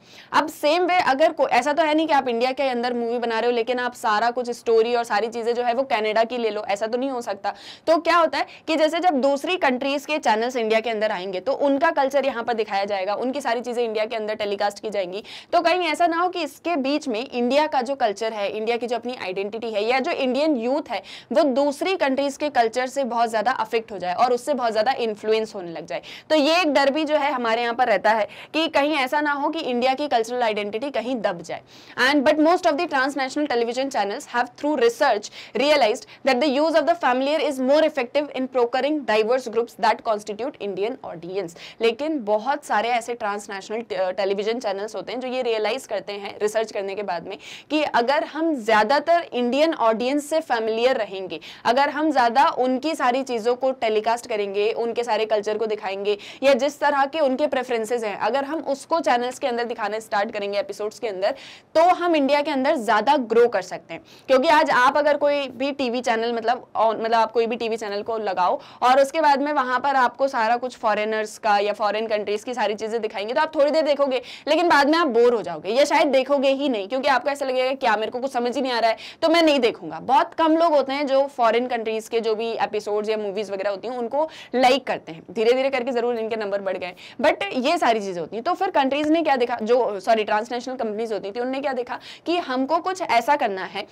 Speaker 1: अब सेम वे अगर ऐसा तो है नहीं कि आप इंडिया के अंदर मूवी बना रहे हो लेकिन आप सारा कुछ स्टोरी और सारी चीजें जो है वो कैनेडा की ले लो ऐसा तो नहीं हो सकता तो क्या होता है कि जैसे जब दूसरी कंट्रीज के चैनल्स इंडिया के अंदर आएंगे तो उनका कल्चर यहाँ पर दिखाया जाएगा उनकी सारी चीज़ें इंडिया के अंदर टेलीकास्ट की जाएंगी तो कहीं ऐसा ना हो कि इसके बीच में इंडिया का जो कल्चर है इंडिया की जो अपनी आइडेंटिटी है या जो इंडियन यूथ है वो दूसरी कंट्रीज के कल्चर से बहुत ज़्यादा अफेक्ट हो जाए और उससे बहुत ज़्यादा इन्फ्लुएंस होने लग जाए तो ये एक डर भी जो है हमारे यहाँ पर रहता है कि कहीं ऐसा ना हो कि इंडिया की कल्चरल आइडेंटिटी कहीं दब जाए and but most of the transnational television channels have through research realise that the use of the familiar is more effective in procuring diverse groups that constitute Indian audience लेकिन बहुत सारे ऐसे transnational television channels होते हैं जो ये realise करते हैं रिसर्च करने के बाद में कि अगर हम ज़्यादातर इंडियन ऑडियंस से फेमिलियर रहेंगे अगर हम ज़्यादा उनकी सारी चीज़ों को टेलीकास्ट करेंगे उनके सारे कल्चर को दिखाएंगे या जिस तरह के उनके प्रेफरेंसेज हैं अगर हम उसको चैनल्स के अंदर दिखाना स्टार्ट करेंगे एपिसोड्स के अंदर तो हम इंडिया के अंदर ज़्यादा ग्रो कर सकते हैं क्योंकि आज आप अगर कोई भी टीवी चैनल मतलब मतलब आप कोई भी टीवी चैनल को लगाओ और उसके बाद में वहाँ पर आपको सारा कुछ फॉरेनर्स का या फॉरेन कंट्रीज की सारी चीजें दिखाएंगे तो आप थोड़ी देर देखोगे लेकिन बाद में आप बोर हो जाओगे या शायद देखोगे ही नहीं क्योंकि आपको ऐसा लगेगा क्या मेरे को कुछ समझ ही नहीं आ रहा है तो मैं नहीं देखूंगा बहुत कम लोग होते हैं जो फॉरन कंट्रीज के जो भी एपिसोड या मूवीज वगैरह होती हैं उनको लाइक करते हैं धीरे धीरे करके जरूर इनके नंबर बढ़ गए बट ये सारी चीजें होती हैं तो फिर कंट्रीज ने क्या देखा जो सॉरी ट्रांसनेशनल कंपनीज होती थी उनने क्या देखा कि हमको कुछ ऐसा करना है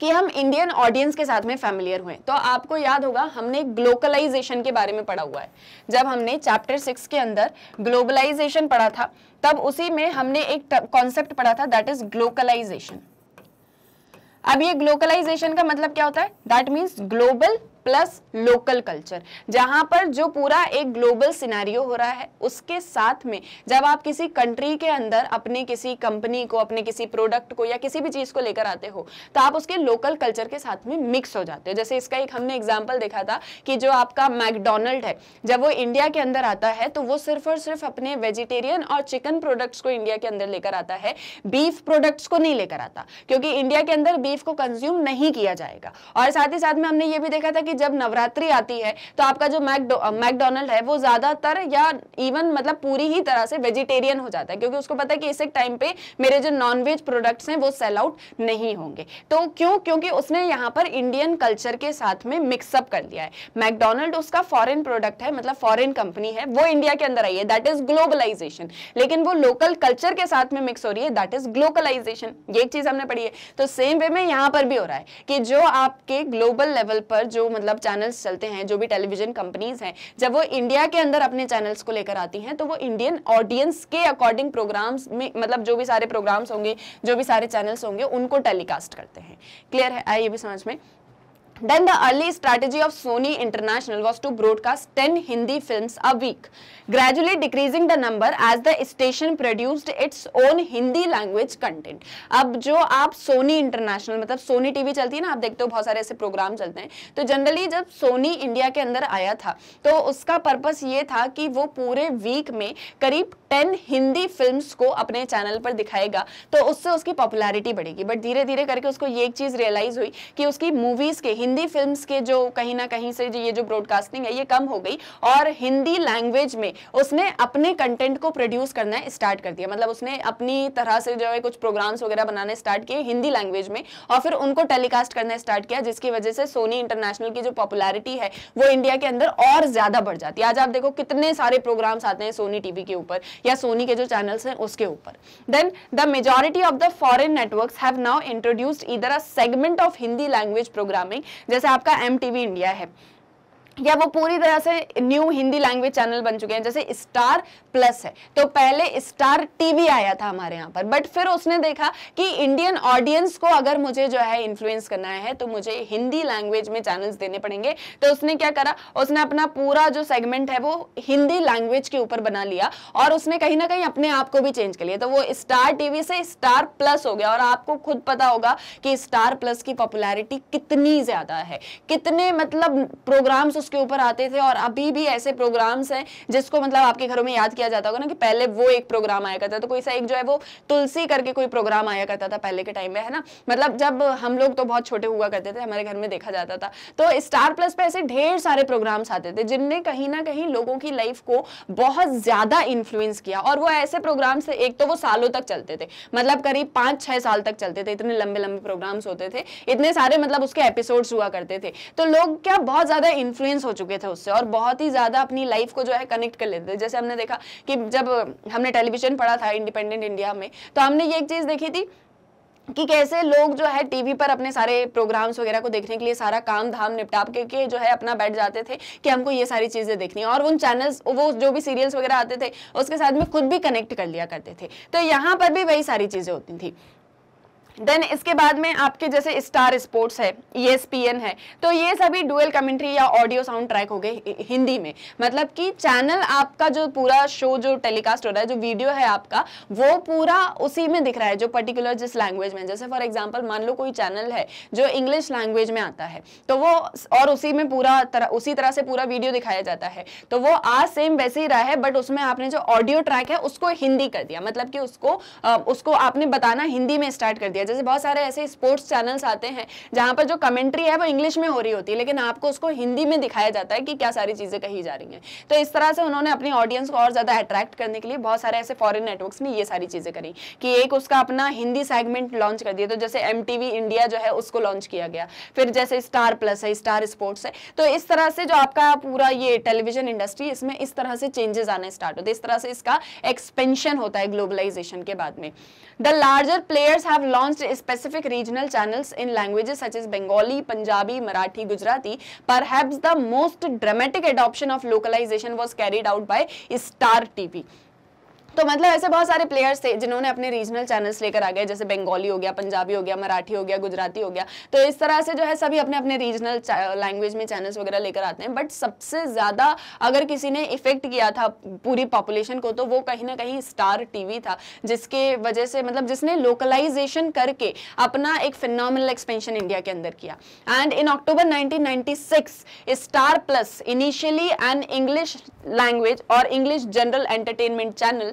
Speaker 1: कि हम इंडियन ऑडियंस के साथ में फैमिलियर हुए तो आपको याद होगा हमने ग्लोकलाइजेशन के बारे में पढ़ा हुआ है जब हमने चैप्टर सिक्स के अंदर ग्लोबलाइजेशन पढ़ा था तब उसी में हमने एक कॉन्सेप्ट पढ़ा था दैट इज ग्लोकलाइजेशन अब ये ग्लोकलाइजेशन का मतलब क्या होता है that means global plus local culture जहां पर जो पूरा एक ग्लोबल सिनेरियो हो रहा है उसके साथ में जब आप किसी कंट्री के अंदर अपने किसी कंपनी को अपने किसी प्रोडक्ट को या किसी भी चीज को लेकर आते हो तो आप उसके लोकल कल्चर के साथ में मिक्स हो जाते हो जैसे इसका एक हमने एग्जाम्पल देखा था कि जो आपका मैकडोनल्ड है जब वो इंडिया के अंदर आता है तो वो सिर्फ और सिर्फ अपने वेजिटेरियन और चिकन प्रोडक्ट्स को इंडिया के अंदर लेकर आता है बीफ प्रोडक्ट्स को नहीं लेकर आता क्योंकि इंडिया के अंदर बीफ को कंज्यूम नहीं किया जाएगा और साथ ही साथ में हमने ये भी देखा था कि कि जब नवरात्रि आती है तो आपका जो मैकडोनल्ड है वो ज्यादातर या इवन मतलब पूरी ही तरह से वेजिटेरियन हो जाता है क्योंकि उसको पता है कि इस टाइम पे मेरे जो नॉनवेज प्रोडक्ट्स हैं वो सेल आउट नहीं होंगे तो क्यों क्योंकि उसने यहाँ पर इंडियन कल्चर के साथ में मिक्सअप कर दिया है मैकडोनल्ड उसका फॉरन प्रोडक्ट है मतलब फॉरन कंपनी है वो इंडिया के अंदर आई है दैट इज ग्लोबलाइजेशन लेकिन वो लोकल कल्चर के साथ में मिक्स हो रही है दैट इज ग्लोबलाइजेशन ये एक चीज हमने पढ़ी है तो सेम वे में यहाँ पर भी हो रहा है कि जो आपके ग्लोबल लेवल पर जो मतलब चैनल्स चलते हैं जो भी टेलीविजन कंपनीज हैं जब वो इंडिया के अंदर अपने चैनल्स को लेकर आती हैं तो वो इंडियन ऑडियंस के अकॉर्डिंग प्रोग्राम्स में मतलब जो भी सारे प्रोग्राम्स होंगे जो भी सारे चैनल्स होंगे उनको टेलीकास्ट करते हैं क्लियर है आइए भी समझ में Then the early strategy of Sony International was to broadcast 10 Hindi films a week, gradually decreasing the number as the station produced its own Hindi language content. अब जो आप Sony International मतलब Sony TV चलती है ना आप देखते हो बहुत सारे ऐसे प्रोग्राम चलते हैं तो generally जब Sony india के अंदर आया था तो उसका purpose ये था कि वो पूरे week में करीब टेन हिंदी फिल्म को अपने चैनल पर दिखाएगा तो उससे उसकी पॉपुलैरिटी बढ़ेगी बट धीरे धीरे करके उसको ये एक चीज़ रियलाइज़ हुई कि उसकी मूवीज़ के हिंदी फिल्म के जो कहीं ना कहीं से ये जो ब्रॉडकास्टिंग है ये कम हो गई और हिंदी लैंग्वेज में उसने अपने कंटेंट को प्रोड्यूस करना स्टार्ट कर दिया मतलब उसने अपनी तरह से जो है कुछ प्रोग्राम्स वगैरह बनाने स्टार्ट किए हिंदी लैंग्वेज में और फिर उनको टेलीकास्ट करना स्टार्ट किया जिसकी वजह से सोनी इंटरनेशनल की जो पॉपुलैरिटी है वो इंडिया के अंदर और ज़्यादा बढ़ जाती है आज आप देखो कितने सारे प्रोग्राम्स आते हैं सोनी टीवी के ऊपर या सोनी के जो चैनल्स हैं उसके ऊपर then the majority of the foreign network have now introduced इधर a segment of Hindi language programming जैसे आपका एम इंडिया है या वो पूरी तरह से न्यू हिंदी लैंग्वेज चैनल बन चुके हैं जैसे स्टार प्लस है तो पहले स्टार टीवी आया था हमारे यहाँ पर बट फिर उसने देखा कि इंडियन ऑडियंस को अगर मुझे जो है इन्फ्लुएंस करना है तो मुझे हिंदी लैंग्वेज में चैनल्स देने पड़ेंगे तो उसने क्या करा उसने अपना पूरा जो सेगमेंट है वो हिंदी लैंग्वेज के ऊपर बना लिया और उसने कहीं ना कहीं अपने आप को भी चेंज कर लिया तो वो स्टार टीवी से स्टार प्लस हो गया और आपको खुद पता होगा कि स्टार प्लस की पॉपुलैरिटी कितनी ज्यादा है कितने मतलब प्रोग्राम्स उसके ऊपर आते थे और अभी भी ऐसे प्रोग्राम्स हैं जिसको मतलब आपके घरों में याद किया जाता होगा ना कि पहले वो एक प्रोग्राम आया करता था तो कोई सा एक जो है वो तुलसी करके कोई प्रोग्राम आया करता था पहले के टाइम में है ना मतलब जब हम लोग तो बहुत छोटे हुआ करते थे हमारे घर में देखा जाता था तो स्टार प्लस पे ऐसे ढेर सारे प्रोग्राम्स आते थे जिनने कहीं ना कहीं लोगों की लाइफ को बहुत ज्यादा इन्फ्लुएंस किया और वो ऐसे प्रोग्राम्स थे एक तो वो सालों तक चलते थे मतलब करीब पांच छह साल तक चलते थे इतने लंबे लंबे प्रोग्राम्स होते थे इतने सारे मतलब उसके एपिसोड्स हुआ करते थे तो लोग क्या बहुत ज़्यादा इन्फ्लुएंस एक्सपीरियंस हो चुके थे उससे और बहुत ही ज़्यादा अपनी लाइफ को जो है कनेक्ट कर लेते थे जैसे हमने देखा कि जब हमने टेलीविजन पढ़ा था इंडिपेंडेंट इंडिया में तो हमने ये एक चीज़ देखी थी कि कैसे लोग जो है टीवी पर अपने सारे प्रोग्राम्स वगैरह को देखने के लिए सारा काम धाम निपटा के, के जो है अपना बैठ जाते थे कि हमको ये सारी चीज़ें देखनी और उन चैनल्स वो जो भी सीरियल्स वगैरह आते थे उसके साथ में खुद भी कनेक्ट कर लिया करते थे तो यहाँ पर भी वही सारी चीज़ें होती थी देन इसके बाद में आपके जैसे स्टार स्पोर्ट्स है ई e है तो ये सभी डुअल कमेंट्री या ऑडियो साउंड ट्रैक हो गए हिंदी में मतलब कि चैनल आपका जो पूरा शो जो टेलीकास्ट हो रहा है जो वीडियो है आपका वो पूरा उसी में दिख रहा है जो पर्टिकुलर जिस लैंग्वेज में जैसे फॉर एग्जाम्पल मान लो कोई चैनल है जो इंग्लिश लैंग्वेज में आता है तो वो और उसी में पूरा तरह उसी तरह से पूरा वीडियो दिखाया जाता है तो वो आज सेम वैसे ही रहा है बट उसमें आपने जो ऑडियो ट्रैक है उसको हिंदी कर दिया मतलब कि उसको उसको आपने बताना हिंदी में स्टार्ट कर दिया दिया जैसे बहुत सारे ऐसे स्पोर्ट्स चैनल्स आते हैं जहाँ पर जो कमेंट्री है वो इंग्लिश में हो रही होती है लेकिन आपको उसको हिंदी में दिखाया जाता है कि क्या सारी चीज़ें कही जा रही हैं तो इस तरह से उन्होंने अपनी ऑडियंस को और ज़्यादा अट्रैक्ट करने के लिए बहुत सारे ऐसे फॉरन नेटवर्क्स ने ये सारी चीज़ें करी कि एक उसका अपना हिंदी सेगमेंट लॉन्च कर दिया तो जैसे एम इंडिया जो है उसको लॉन्च किया गया फिर जैसे स्टार प्लस है स्टार स्पोर्ट्स है तो इस तरह से जो आपका पूरा ये टेलीविजन इंडस्ट्री इसमें इस तरह से चेंजेस आने स्टार्ट होते इस तरह से इसका एक्सपेंशन होता है ग्लोबलाइजेशन के बाद में the larger players have launch announced specific regional channels in languages such as Bengali, Punjabi, Marathi, Gujarati. Perhaps the most dramatic adoption of localization was carried out by Star TV. तो मतलब ऐसे बहुत सारे players थे जिन्होंने अपने regional channels लेकर आ गए जैसे बंगाली हो गया पंजाबी हो गया मराठी हो गया गुजराती हो गया तो इस तरह से जो है सभी अपने अपने रीजनल लैंग्वेज में चैनल्स वगैरह लेकर आते हैं बट सबसे ज़्यादा अगर किसी ने इफेक्ट किया था पूरी पॉपुलेशन को तो वो कहीं ना कहीं स्टार टीवी था जिसके वजह से मतलब जिसने लोकलाइजेशन करके अपना एक फिनॉमिनल एक्सपेंशन इंडिया के अंदर किया and in October nineteen Star Plus initially and English language और English general entertainment channel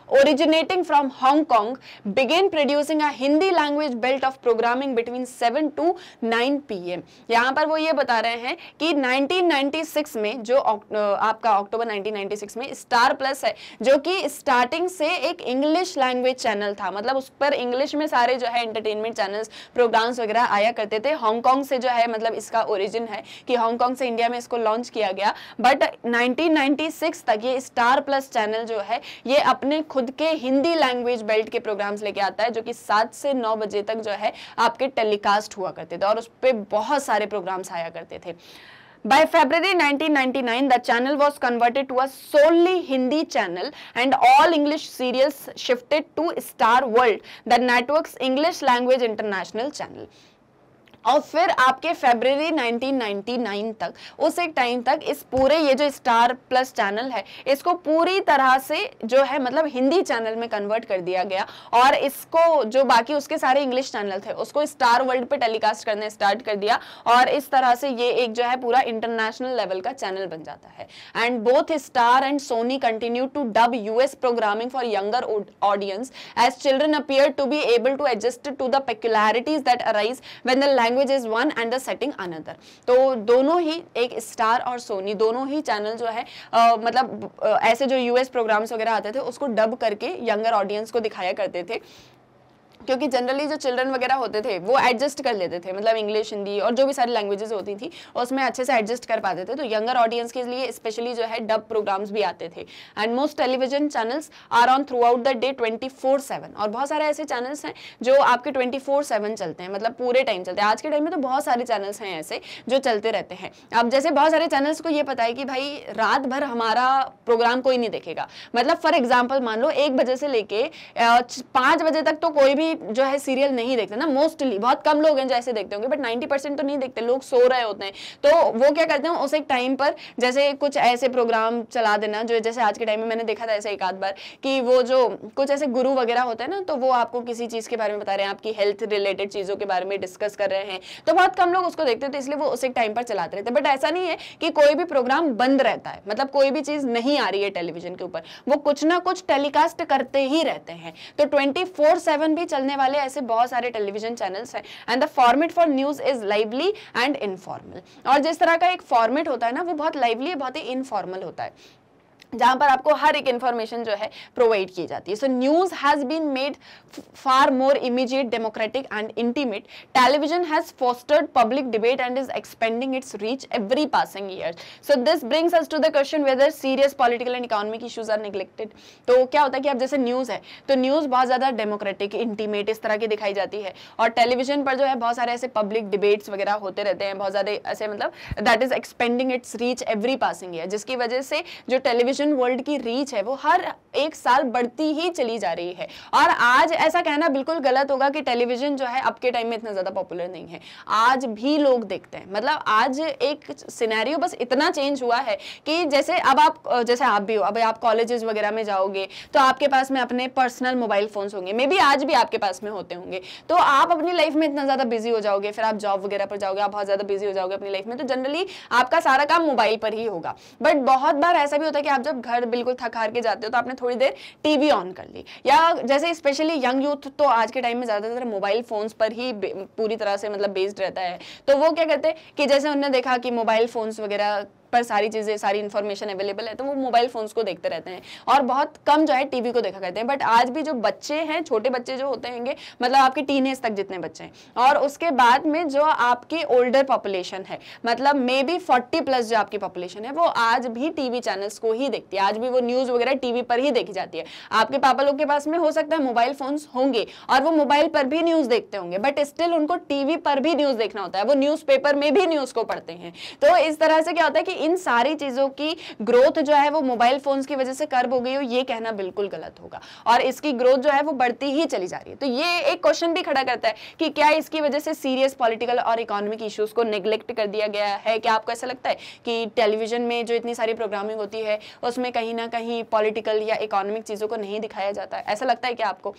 Speaker 1: originating from Hong Kong began producing a Hindi language belt of programming between 7 to 9 pm. यहाँ पर वो ये बता रहे हैं कि 1996 में जो आपका अक्टूबर 1996 में स्टार प्लस है जो कि स्टार्टिंग से एक इंग्लिश लैंग्वेज चैनल था मतलब उस पर इंग्लिश में सारे जो है एंटरटेनमेंट चैनल्स प्रोग्राम्स वगैरह आया करते थे हांगकांग से जो है मतलब इसका ओरिजिन है कि हांगकांग से इंडिया में इसको लॉन्च किया गया बट 1996 तक ये स्टार प्लस चैनल जो है ये अपने खुद खुद के हिंदी लैंग्वेज बेल्ट के प्रोग्राम्स लेके आता है जो कि सात से नौ बजे तक जो है आपके टेलीकास्ट हुआ करते थे और उस पर बहुत सारे प्रोग्राम्स आया करते थे By February 1999, the channel was converted to a solely Hindi channel and all English serials shifted to Star World, the network's English language international channel. और फिर आपके फेबररी 1999 तक उस एक टाइम तक इस पूरे ये जो स्टार प्लस चैनल है इसको पूरी तरह से जो है मतलब हिंदी चैनल में कन्वर्ट कर दिया गया और इसको जो बाकी उसके सारे इंग्लिश चैनल थे उसको स्टार वर्ल्ड पे टेलीकास्ट करने स्टार्ट कर दिया और इस तरह से ये एक जो है पूरा इंटरनेशनल लेवल का चैनल बन जाता है and both Star and Sony continue to dub US programming for younger audience as children appear to be able to adjust to the that arise when the language is one and the setting another तो दोनों ही एक star और सोनी दोनों ही channel जो है आ, मतलब आ, ऐसे जो यूएस प्रोग्राम्स वगैरह आते थे उसको डब करके यंगर ऑडियंस को दिखाया करते थे क्योंकि जनरली जो चिल्ड्रन वगैरह होते थे वो एडजस्ट कर लेते थे मतलब इंग्लिश हिंदी और जो भी सारी लैंग्वेजेस होती थी उसमें अच्छे से एडजस्ट कर पाते थे तो यंगर ऑडियंस के लिए स्पेशली जो है डब प्रोग्राम्स भी आते थे and most television channels are on throughout the day twenty और बहुत सारे ऐसे चैनल्स हैं जो आपके ट्वेंटी चलते हैं मतलब पूरे टाइम चलते हैं आज के टाइम में तो बहुत सारे चैनल्स हैं ऐसे जो चलते रहते हैं अब जैसे बहुत सारे चैनल्स को ये पता है कि भाई रात भर हमारा प्रोग्राम कोई नहीं देखेगा मतलब फॉर एग्जाम्पल मान लो एक बजे से लेके पाँच बजे तक तो कोई भी ही जो है सीरियल नहीं देखते ना मोस्टली बहुत कम लोग हैं जैसे देखते होंगे बट नाइन्टी परसेंट तो नहीं देखते लोग सो रहे होते हैं तो वो क्या करते हैं उस एक टाइम पर जैसे कुछ ऐसे प्रोग्राम चला देना जो जैसे आज के टाइम में मैंने देखा था ऐसे एक आध बार कि वो जो कुछ ऐसे गुरु वगैरह होते हैं ना तो वो आपको किसी चीज़ के बारे में बता रहे हैं आपकी हेल्थ रिलेटेड चीज़ों के बारे में डिस्कस कर रहे हैं तो बहुत कम लोग उसको देखते थे इसलिए वो उस एक टाइम पर चलाते रहते बट ऐसा नहीं है कि कोई भी प्रोग्राम बंद रहता है मतलब कोई भी चीज़ नहीं आ रही है टेलीविजन के ऊपर वो कुछ ना कुछ टेलीकास्ट करते ही रहते हैं तो ट्वेंटी भी चल चलने वाले ऐसे बहुत सारे टेलीविजन चैनल्स हैं and the format for news is lively and informal और जिस तरह का एक फॉर्मेट होता है ना वो बहुत लाइवली बहुत ही इनफॉर्मल होता है जहां पर आपको हर एक इंफॉर्मेशन जो है प्रोवाइड की जाती है so news has been made far more immediate democratic and intimate television has fostered public debate and is expanding its reach every passing year so this brings us to the question whether serious political and economic issues are neglected तो क्या होता है कि अब जैसे news है तो news बहुत ज़्यादा डेमोक्रेटिक इंटीमेट इस तरह की दिखाई जाती है और टेलीविजन पर जो है बहुत सारे ऐसे पब्लिक डिबेट्स वगैरह होते रहते हैं बहुत ज्यादा ऐसे मतलब that is expanding its reach every passing year जिसकी वजह से जो टेलीविजन विजन वर्ल्ड की रीच है वो हर एक साल बढ़ती ही चली जा रही है और आज ऐसा कहना बिल्कुल गलत होगा कि टेलीविजन जो है अब के टाइम में इतना ज़्यादा पॉपुलर नहीं है आज भी लोग देखते हैं मतलब आज एक सिनेरियो बस इतना चेंज हुआ है कि जैसे अब आप जैसे आप भी हो अब आप कॉलेजेस वगैरह में जाओगे तो आपके पास में अपने पर्सनल मोबाइल फ़ोन्स होंगे मे बी आज भी आपके पास में होते होंगे तो आप अपनी लाइफ में इतना ज़्यादा बिजी हो जाओगे फिर आप जॉब वगैरह पर जाओगे आप बहुत ज़्यादा बिजी हो जाओगे अपनी लाइफ में तो जनरली आपका सारा काम मोबाइल पर ही होगा बट बहुत बार ऐसा भी होता है कि आप जो जब घर बिल्कुल थक हार के जाते हो तो आपने थोड़ी देर टीवी ऑन कर ली या जैसे स्पेशली यंग यूथ तो आज के टाइम में ज़्यादातर मोबाइल फ़ोन्स पर ही पूरी तरह से मतलब बेस्ड रहता है तो वो क्या करते हैं कि जैसे उन्होंने देखा कि मोबाइल फ़ोन्स वगैरह पर सारी चीज़ें सारी इन्फॉर्मेशन अवेलेबल है तो वो मोबाइल फ़ोन्स को देखते रहते हैं और बहुत कम जो है टीवी को देखा करते हैं बट आज भी जो बच्चे हैं छोटे बच्चे जो होते हैं मतलब आपके टीन तक जितने बच्चे हैं और उसके बाद में जो आपकी ओल्डर पॉपुलेशन है मतलब मे बी फोर्टी प्लस जो आपकी पॉपुलेशन है वो आज भी टीवी चैनल्स को ही देखती है आज भी वो न्यूज़ वगैरह टीवी पर ही देखी जाती है आपके पापा लोग के पास में हो सकता है मोबाइल फ़ोन्स होंगे और वो मोबाइल पर भी न्यूज़ देखते होंगे बट स्टिल उनको टीवी पर भी न्यूज़ देखना होता है वो न्यूज़ में भी न्यूज़ को पढ़ते हैं तो इस तरह से क्या होता है कि इन सारी चीज़ों की ग्रोथ जो है वो मोबाइल फोन्स की वजह से कर्ब हो गई हो ये कहना बिल्कुल गलत होगा और इसकी ग्रोथ जो है वो बढ़ती ही चली जा रही है तो ये एक क्वेश्चन भी खड़ा करता है कि क्या इसकी वजह से सीरियस पॉलिटिकल और इकोनॉमिक इश्यूज को निग्लेक्ट कर दिया गया है क्या आपको ऐसा लगता है कि टेलीविजन में जो इतनी सारी प्रोग्रामिंग होती है उसमें कहीं ना कहीं पॉलिटिकल या इकोनॉमिक चीज़ों को नहीं दिखाया जाता है ऐसा लगता है क्या आपको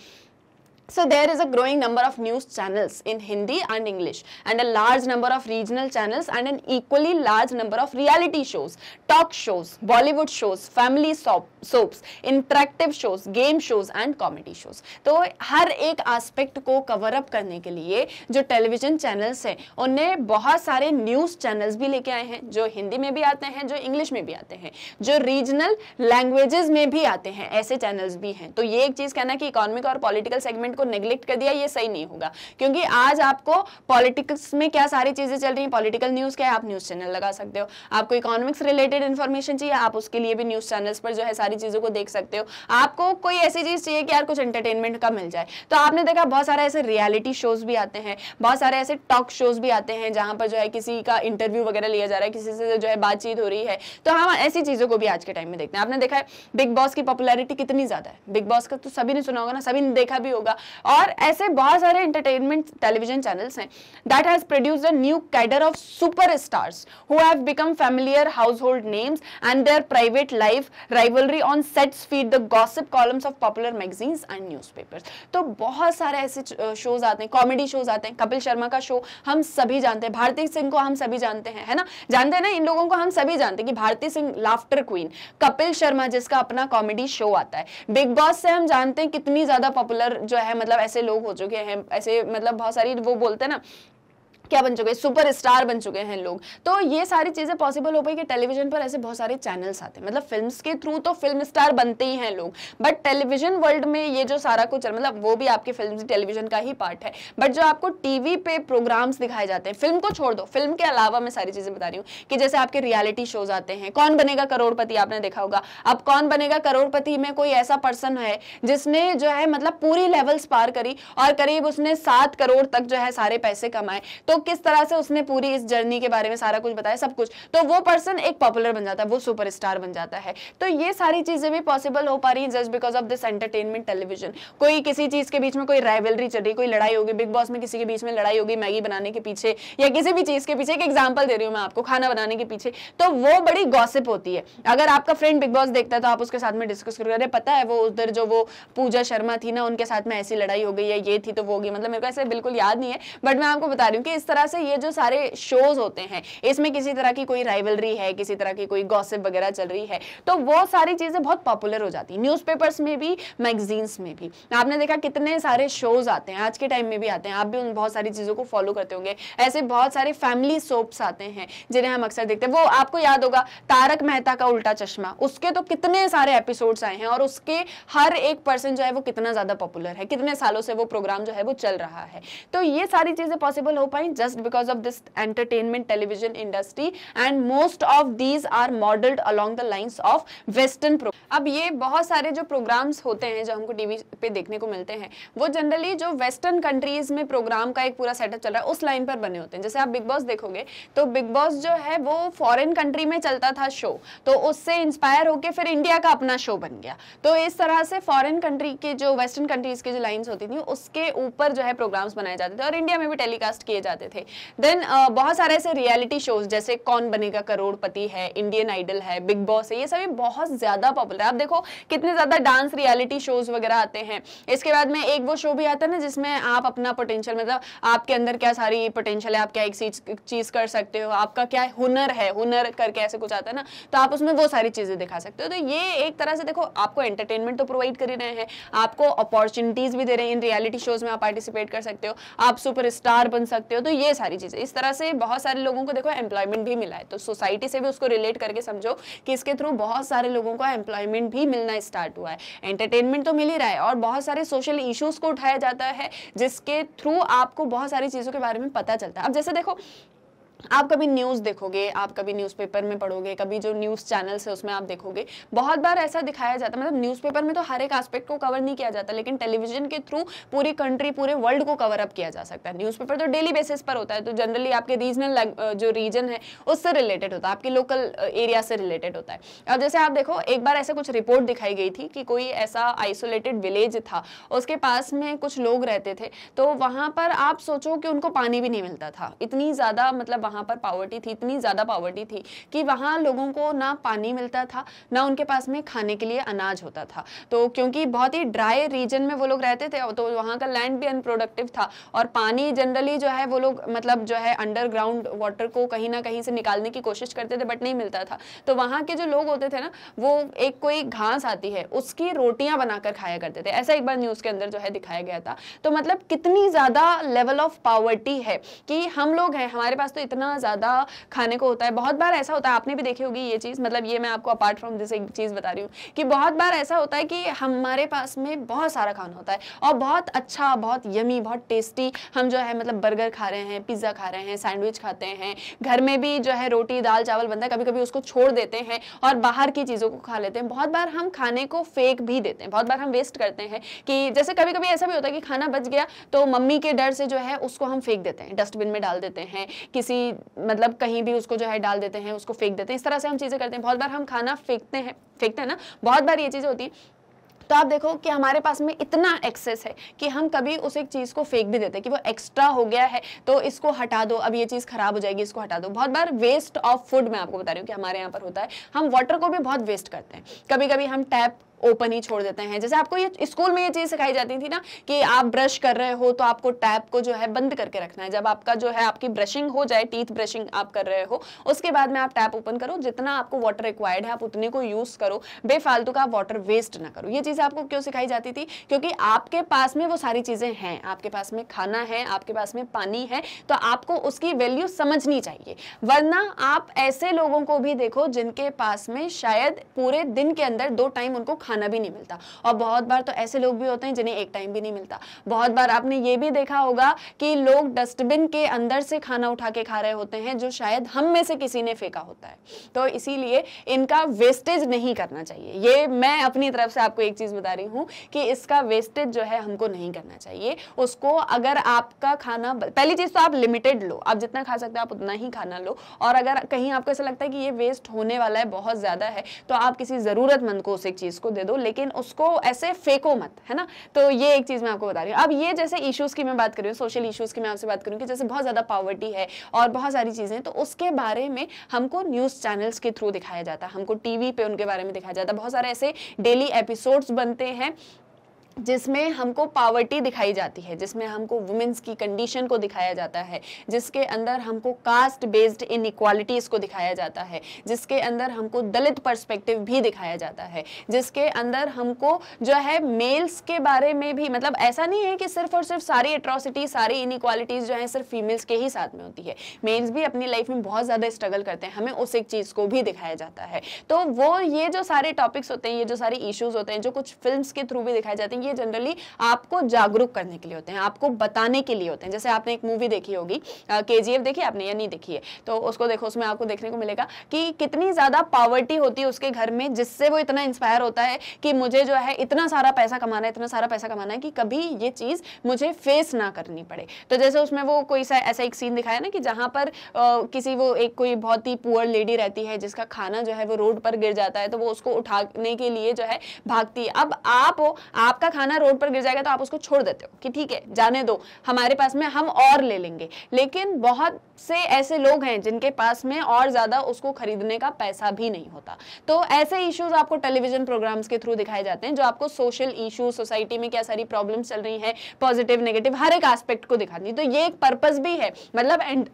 Speaker 1: So there is a growing number of news channels in Hindi and English and a large number of regional channels and an equally large number of reality shows, talk shows, Bollywood shows, family soap, soaps, interactive shows, game shows and comedy shows. to har ek aspect ko cover up karne ke liye jo television channels hai unne bahut sare news channels bhi leke aaye hain jo hindi mein bhi aate hain jo english mein bhi aate hain jo regional languages mein bhi aate hain aise channels bhi hain to ye ek cheez kehna ki economic aur political segment को को neglect कर दिया ये सही नहीं होगा क्योंकि आज आपको पॉलिटिक्स में क्या सारी चीजें चल रही हैं पॉलिटिकल न्यूज क्या है आप न्यूज चैनल लगा सकते हो आपको इकोनॉमिक्स रिलेटेड इन्फॉर्मेशन चाहिए आप उसके लिए भी न्यूज चैनल पर जो है सारी चीजों को देख सकते हो आपको कोई ऐसी चीज चाहिए कि यार कुछ एंटरटेनमेंट का मिल जाए तो आपने देखा बहुत सारे ऐसे रियलिटी शोज भी आते हैं बहुत सारे ऐसे टॉक शोज भी आते हैं जहां पर जो है किसी का इंटरव्यू वगैरह लिया जा रहा है किसी से जो है बातचीत हो रही है तो हम ऐसी चीजों को भी आज के टाइम में देखते हैं आपने देखा है बिग बॉस की पॉपुलैरिटी कितनी ज्यादा है बिग बॉस का तो सभी ने सुना होगा ना सभी ने देखा भी होगा और ऐसे बहुत सारे एंटरटेनमेंट टेलीविजन चैनल्स हैं that has produce a new cadre of super stars who have become familiar household names and their private life rivalry on sets feed the gossip columns of popular magazines and newspapers तो बहुत सारे ऐसे shows आते हैं comedy shows आते हैं कपिल शर्मा का show हम सभी जानते हैं भारती सिंह को हम सभी जानते हैं है ना जानते हैं ना इन लोगों को हम सभी जानते हैं कि भारती सिंह लाफ्टर क्वीन कपिल शर्मा जिसका अपना कॉमेडी शो आता है बिग बॉस से हम जानते हैं कितनी ज्यादा पॉपुलर जो है है मतलब ऐसे लोग हो चुके हैं ऐसे मतलब बहुत सारी वो बोलते हैं ना क्या बन चुके हैं सुपर स्टार बन चुके हैं लोग तो ये सारी चीज़ें पॉसिबल हो पाई कि टेलीविजन पर ऐसे बहुत सारे चैनल्स आते हैं मतलब फिल्म्स के थ्रू तो फिल्म स्टार बनते ही हैं लोग बट टेलीविजन वर्ल्ड में ये जो सारा कुछ मतलब वो भी आपके फिल्म टेलीविजन का ही पार्ट है बट जो आपको टीवी पे प्रोग्राम्स दिखाए जाते हैं फिल्म को छोड़ दो फिल्म के अलावा मैं सारी चीज़ें बता रही हूँ कि जैसे आपके रियालिटी शोज आते हैं कौन बनेगा करोड़पति आपने देखा होगा अब कौन बनेगा करोड़पति में कोई ऐसा पर्सन है जिसने जो है मतलब पूरी लेवल्स पार करी और करीब उसने सात करोड़ तक जो है सारे पैसे कमाए तो किस तरह से उसने पूरी इस जर्नी के बारे में सारा कुछ बताया सब कुछ तो वो पर्सन एक पॉपुलर बन जाता है वो सुपरस्टार बन जाता है तो ये सारी चीजें भी पॉसिबल हो पा रही है just because of this entertainment television कोई किसी चीज के बीच में कोई राइवलरी चल रही कोई लड़ाई होगी बिग बॉस में किसी के बीच में लड़ाई होगी मैगी बनाने के पीछे या किसी भी चीज के पीछे एक एग्जाम्पल दे रही हूँ मैं आपको खाना बनाने के पीछे तो वो बड़ी गॉसिप होती है अगर आपका फ्रेंड बिग बॉस देखता है तो आप उसके साथ में डिस्कस कर रहे पता है वो उधर जो वो पूजा शर्मा थी ना उनके साथ में ऐसी लड़ाई हो गई या ये थी तो वो होगी मतलब मेरे को ऐसे बिल्कुल याद नहीं है बट मैं आपको बता रही हूँ कि इस तरह से ये जो सारे शोज होते हैं इसमें किसी तरह की कोई राइवलरी है किसी तरह की कोई गॉसिप वगैरह चल रही है तो वो सारी चीज़ें बहुत पॉपुलर हो जाती है न्यूज़पेपर्स में भी मैगजीन्स में भी आपने देखा कितने सारे शोज आते हैं आज के टाइम में भी आते हैं आप भी उन बहुत सारी चीज़ों को फॉलो करते होंगे ऐसे बहुत सारे फैमिली सोप्स आते हैं जिन्हें हम अक्सर देखते हैं वो आपको याद होगा तारक मेहता का उल्टा चश्मा उसके तो कितने सारे एपिसोड आए हैं और उसके हर एक पर्सन जो है वो कितना ज़्यादा पॉपुलर है कितने सालों से वो प्रोग्राम जो है वो चल रहा है तो ये सारी चीज़ें पॉसिबल हो पाई happened just because of this entertainment television industry and most of these are modeled along the lines of western अब ये बहुत सारे जो प्रोग्राम्स होते हैं जो हमको टीवी पे देखने को मिलते हैं वो जनरली जो वेस्टर्न कंट्रीज में प्रोग्राम का एक पूरा सेटअप चल रहा है उस लाइन पर बने होते हैं जैसे आप बिग बॉस देखोगे तो बिग बॉस जो है वो फॉरेन कंट्री में चलता था शो तो उससे इंस्पायर होकर फिर इंडिया का अपना शो बन गया तो इस तरह से फॉरेन कंट्री के जो वेस्टर्न कंट्रीज की जो लाइन्स होती थी उसके ऊपर जो है प्रोग्राम्स बनाए जाते थे और इंडिया में भी टेलीकास्ट किए जाते जाते थे देन uh, बहुत सारे ऐसे रियलिटी शोज जैसे कौन बनेगा करोड़पति है इंडियन आइडल है बिग बॉस है ये सभी बहुत ज़्यादा पॉपुलर आप देखो कितने ज़्यादा डांस रियलिटी शोज वगैरह आते हैं इसके बाद में एक वो शो भी आता है ना जिसमें आप अपना पोटेंशियल मतलब आपके अंदर क्या सारी पोटेंशियल है आप क्या एक चीज कर सकते हो आपका क्या हुनर है हुनर करके ऐसे कुछ आता है ना तो आप उसमें वो सारी चीज़ें दिखा सकते हो तो ये एक तरह से देखो आपको एंटरटेनमेंट तो प्रोवाइड कर ही रहे हैं आपको अपॉर्चुनिटीज़ भी दे रहे हैं इन रियलिटी शोज में आप पार्टिसिपेट कर सकते हो आप सुपर बन सकते हो तो ये सारी चीज़ें इस तरह से बहुत सारे लोगों को देखो एम्प्लॉयमेंट भी मिला है तो सोसाइटी से भी उसको रिलेट करके समझो कि इसके थ्रू बहुत सारे लोगों को एम्प्लॉयमेंट भी मिलना स्टार्ट हुआ है एंटरटेनमेंट तो मिल ही रहा है और बहुत सारे सोशल इशूज़ को उठाया जाता है जिसके थ्रू आपको बहुत सारी चीज़ों के बारे में पता चलता है अब जैसे देखो आप कभी न्यूज़ देखोगे आप कभी न्यूज़पेपर में पढ़ोगे कभी जो न्यूज़ चैनल्स है उसमें आप देखोगे बहुत बार ऐसा दिखाया जाता है मतलब न्यूज़पेपर में तो हर एक आस्पेक्ट को कवर नहीं किया जाता लेकिन टेलीविजन के थ्रू पूरी कंट्री पूरे वर्ल्ड को कवर अप किया जा सकता है न्यूज़पेपर तो डेली बेसिस पर होता है तो जनरली आपके रीजनल जो रीजन है उससे रिलेटेड होता है आपके लोकल एरिया से रिलेटेड होता है अब जैसे आप देखो एक बार ऐसे कुछ रिपोर्ट दिखाई गई थी कि कोई ऐसा आइसोलेटेड विलेज था उसके पास में कुछ लोग रहते थे तो वहाँ पर आप सोचो कि उनको पानी भी नहीं मिलता था इतनी ज़्यादा मतलब वहाँ पर पावर्टी थी इतनी ज़्यादा पावर्टी थी कि वहाँ लोगों को ना पानी मिलता था ना उनके पास में खाने के लिए अनाज होता था तो क्योंकि बहुत ही ड्राई रीजन में वो लोग रहते थे तो वहाँ का लैंड भी अनप्रोडक्टिव था और पानी जनरली जो है वो लोग मतलब जो है अंडरग्राउंड वाटर को कहीं ना कहीं से निकालने की कोशिश करते थे बट नहीं मिलता था तो वहाँ के जो लोग होते थे ना वो एक कोई घास आती है उसकी रोटियां बनाकर खाया करते थे ऐसा एक बार न्यूज़ के अंदर जो है दिखाया गया था तो मतलब कितनी ज़्यादा लेवल ऑफ पावर्टी है कि हम लोग हैं हमारे पास तो इतना इतना ज़्यादा खाने को होता है बहुत बार ऐसा होता है आपने भी देखी होगी ये चीज़ मतलब ये मैं आपको अपार्ट फ्रॉम दिस एक चीज़ बता रही हूँ कि बहुत बार ऐसा होता है कि हमारे पास में बहुत सारा खाना होता है और बहुत अच्छा बहुत यमी बहुत टेस्टी हम जो है मतलब बर्गर खा रहे हैं पिज़्ज़ा खा रहे हैं सैंडविच खाते हैं घर में भी जो है रोटी दाल चावल बनता है कभी कभी उसको छोड़ देते हैं और बाहर की चीज़ों को खा लेते हैं बहुत बार हम खाने को फेंक भी देते हैं बहुत बार हम वेस्ट करते हैं कि जैसे कभी कभी ऐसा भी होता है कि खाना बच गया तो मम्मी के डर से जो है उसको हम फेंक देते हैं डस्टबिन में डाल देते हैं किसी मतलब कहीं भी उसको जो है डाल देते हैं उसको फेंक देते हैं इस तरह से हम चीज़ें करते हैं बहुत बार हम खाना फेंकते हैं फेंकते हैं ना बहुत बार ये चीज़ें होती हैं तो आप देखो कि हमारे पास में इतना एक्सेस है कि हम कभी उस एक चीज़ को फेंक भी देते हैं कि वो एक्स्ट्रा हो गया है तो इसको हटा दो अब ये चीज़ खराब हो जाएगी इसको हटा दो बहुत बार वेस्ट ऑफ फूड मैं आपको बता रही हूँ कि हमारे यहाँ पर होता है हम वाटर को भी बहुत वेस्ट करते हैं कभी कभी हम टैप ओपन ही छोड़ देते हैं जैसे आपको ये स्कूल में ये चीज़ सिखाई जाती थी ना कि आप ब्रश कर रहे हो तो आपको टैप को जो है बंद करके रखना है जब आपका जो है आपकी ब्रशिंग हो जाए टीथ ब्रशिंग आप कर रहे हो उसके बाद में आप टैप ओपन करो जितना आपको वाटर रिक्वायर्ड है आप उतने को यूज़ करो बेफालतू का वाटर वेस्ट ना करो ये चीज़ आपको क्यों सिखाई जाती थी क्योंकि आपके पास में वो सारी चीज़ें हैं आपके पास में खाना है आपके पास में पानी है तो आपको उसकी वैल्यू समझनी चाहिए वरना आप ऐसे लोगों को भी देखो जिनके पास में शायद पूरे दिन के अंदर दो टाइम उनको खाना खाना भी नहीं मिलता और बहुत बार तो ऐसे लोग भी होते हैं जिन्हें एक टाइम भी नहीं मिलता बहुत बार आपने ये भी देखा होगा कि लोग डस्टबिन के अंदर से खाना उठा के खा रहे होते हैं जो शायद हम में से किसी ने फेंका होता है तो इसीलिए इनका वेस्टेज नहीं करना चाहिए ये मैं अपनी तरफ से आपको एक चीज़ बता रही हूँ कि इसका वेस्टेज जो है हमको नहीं करना चाहिए उसको अगर आपका खाना पहली चीज़ तो आप लिमिटेड लो आप जितना खा सकते हो आप उतना ही खाना लो और अगर कहीं आपको ऐसा लगता है कि ये वेस्ट होने वाला है बहुत ज़्यादा है तो आप किसी ज़रूरतमंद को उस एक चीज़ को दे दे दो लेकिन उसको ऐसे फेंको मत है ना तो ये एक चीज़ मैं आपको बता रही हूँ अब ये जैसे इशूज़ की मैं बात कर रही हूँ सोशल इशूज़ की मैं आपसे बात करूँ कि जैसे बहुत ज़्यादा पॉवर्टी है और बहुत सारी चीज़ें तो उसके बारे में हमको न्यूज़ चैनल्स के थ्रू दिखाया जाता है हमको टीवी पे उनके बारे में दिखाया जाता है बहुत सारे ऐसे डेली एपिसोड्स बनते हैं जिसमें हमको पावर्टी दिखाई जाती है जिसमें हमको वुमेन्स की कंडीशन को दिखाया जाता है जिसके अंदर हमको कास्ट बेस्ड इन को दिखाया जाता है जिसके अंदर हमको दलित पर्सपेक्टिव भी दिखाया जाता है जिसके अंदर हमको जो है मेल्स के बारे में भी मतलब ऐसा नहीं है कि सिर्फ और सिर्फ सारी एट्रॉसिटी सारी इन जो है सिर्फ फीमेल्स के ही साथ में होती है मेल्स भी अपनी लाइफ में बहुत ज़्यादा स्ट्रगल करते हैं हमें उस एक चीज़ को भी दिखाया जाता है तो वो ये जो सारे टॉपिक्स होते हैं ये जो सारे इशूज़ होते हैं जो कुछ फिल्म के थ्रू भी दिखाए जाते हैं ये जनरली आपको जागरूक करने के लिए होते हैं आपको बताने के लिए होते हैं जैसे आपने एक मूवी देखी होगी के जी एफ देखी आपने या नहीं देखी है तो उसको देखो उसमें आपको देखने को मिलेगा कि कितनी ज़्यादा पावर्टी होती है उसके घर में जिससे वो इतना इंस्पायर होता है कि मुझे जो है इतना सारा पैसा कमाना है इतना सारा पैसा कमाना है कि कभी ये चीज़ मुझे फेस ना करनी पड़े तो जैसे उसमें वो कोई सा ऐसा एक सीन दिखाया ना कि जहां पर आ, किसी वो एक कोई बहुत ही पुअर लेडी रहती है जिसका खाना जो है वो रोड पर गिर जाता है तो वो उसको उठाने के लिए जो है भागती है अब आप हो आपका खाना रोड पर गिर जाएगा तो आप उसको छोड़ देते हो कि ठीक है जाने दो हमारे पास में हम और ले लेंगे लेकिन बहुत से ऐसे लोग हैं जिनके पास में और ज़्यादा उसको खरीदने का पैसा भी नहीं होता तो ऐसे इश्यूज आपको टेलीविजन प्रोग्राम्स के थ्रू दिखाए जाते हैं जो आपको सोशल इशू सोसाइटी में क्या सारी प्रॉब्लम्स चल रही हैं पॉजिटिव नेगेटिव हर एक एस्पेक्ट को दिखाती तो ये एक पर्पज भी है मतलब एंड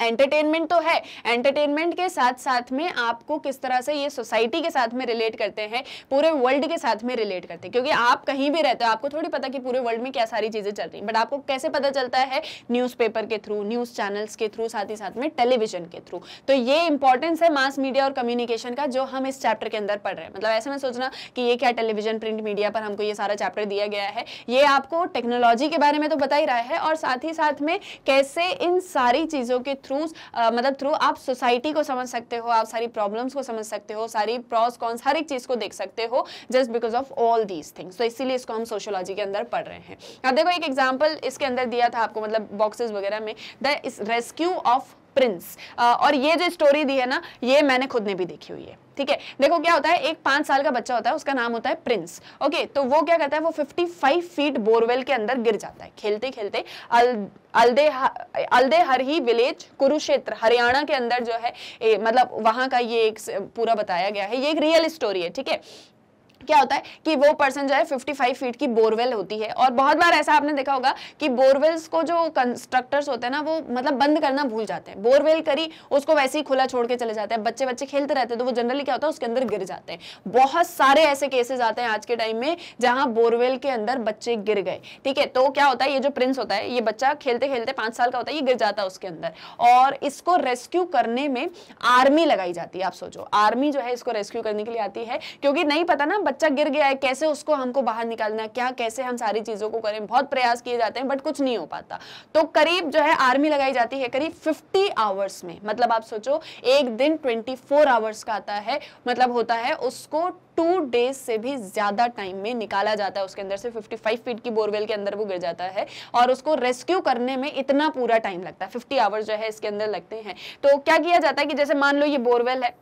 Speaker 1: एंटरटेनमेंट तो है एंटरटेनमेंट के साथ साथ में आपको किस तरह से ये सोसाइटी के साथ में रिलेट करते हैं पूरे वर्ल्ड के साथ में रिलेट करते हैं क्योंकि आप कहीं भी रहते हो आपको थोड़ी पता कि पूरे वर्ल्ड में क्या सारी चीज़ें चल रही हैं बट आपको कैसे पता चलता है न्यूज़पेपर के थ्रू न्यूज़ चैनल्स के थ्रू साथ ही साथ में टेलीविजन के थ्रू तो ये इंपॉर्टेंस है मास मीडिया और कम्युनिकेशन का जो हम इस चैप्टर के अंदर पढ़ रहे हैं मतलब ऐसे में सोचना कि ये क्या टेलीविजन प्रिंट मीडिया पर हमको ये सारा चैप्टर दिया गया है ये आपको टेक्नोलॉजी के बारे में तो बता ही रहा है और साथ ही साथ में कैसे इन सारी चीज़ों के थ्रू uh, मतलब थ्रू आप सोसाइटी को समझ सकते हो आप सारी प्रॉब्लम्स को समझ सकते हो सारी प्रॉस कॉन्स हर एक चीज़ को देख सकते हो just because of all these things तो इसीलिए इसको हम सोशोलॉजी के अंदर पढ़ रहे हैं अब देखो एक एग्जाम्पल इसके अंदर दिया था आपको मतलब बॉक्सेज वगैरह में द रेस्क्यू ऑफ प्रिंस और ये जो स्टोरी दी है ना ये मैंने खुद ने भी देखी हुई है ठीक है देखो क्या होता है एक पांच साल का बच्चा होता है उसका नाम होता है प्रिंस ओके तो वो क्या करता है वो 55 फीट बोरवेल के अंदर गिर जाता है खेलते खेलते अल, अलदे अलदे ही विलेज कुरुक्षेत्र हरियाणा के अंदर जो है ए, मतलब वहां का ये एक पूरा बताया गया है ये एक रियल स्टोरी है ठीक है क्या होता है कि वो पर्सन जो है 55 फीट की बोरवेल होती है और बहुत बार ऐसा आपने देखा होगा कि बोरवेल्स को जो कंस्ट्रक्टर्स होते हैं ना वो मतलब बंद करना भूल जाते हैं बोरवेल करी उसको वैसे ही खुला छोड़ के चले जाते हैं बच्चे बच्चे खेलते रहते हैं तो वो जनरली क्या होता है उसके अंदर गिर जाते हैं बहुत सारे ऐसे केसेज आते हैं आज के टाइम में जहाँ बोरवेल के अंदर बच्चे गिर गए ठीक है तो क्या होता है ये जो प्रिंस होता है ये बच्चा खेलते खेलते पाँच साल का होता है ये गिर जाता है उसके अंदर और इसको रेस्क्यू करने में आर्मी लगाई जाती है आप सोचो आर्मी जो है इसको रेस्क्यू करने के लिए आती है क्योंकि नहीं पता ना बच्चा गिर गया है कैसे उसको हमको बाहर निकालना क्या कैसे हम सारी चीज़ों को करें बहुत प्रयास किए जाते हैं बट कुछ नहीं हो पाता तो करीब जो है आर्मी लगाई जाती है करीब फिफ्टी आवर्स में मतलब आप सोचो एक दिन ट्वेंटी फोर आवर्स का आता है मतलब होता है उसको टू डेज से भी ज़्यादा टाइम में निकाला जाता है उसके अंदर से 55 फीट की बोरवेल के अंदर वो गिर जाता है और उसको रेस्क्यू करने में इतना पूरा टाइम लगता है 50 आवर्स जो है इसके अंदर लगते हैं तो क्या किया जाता है कि जैसे मान लो ये बोरवेल है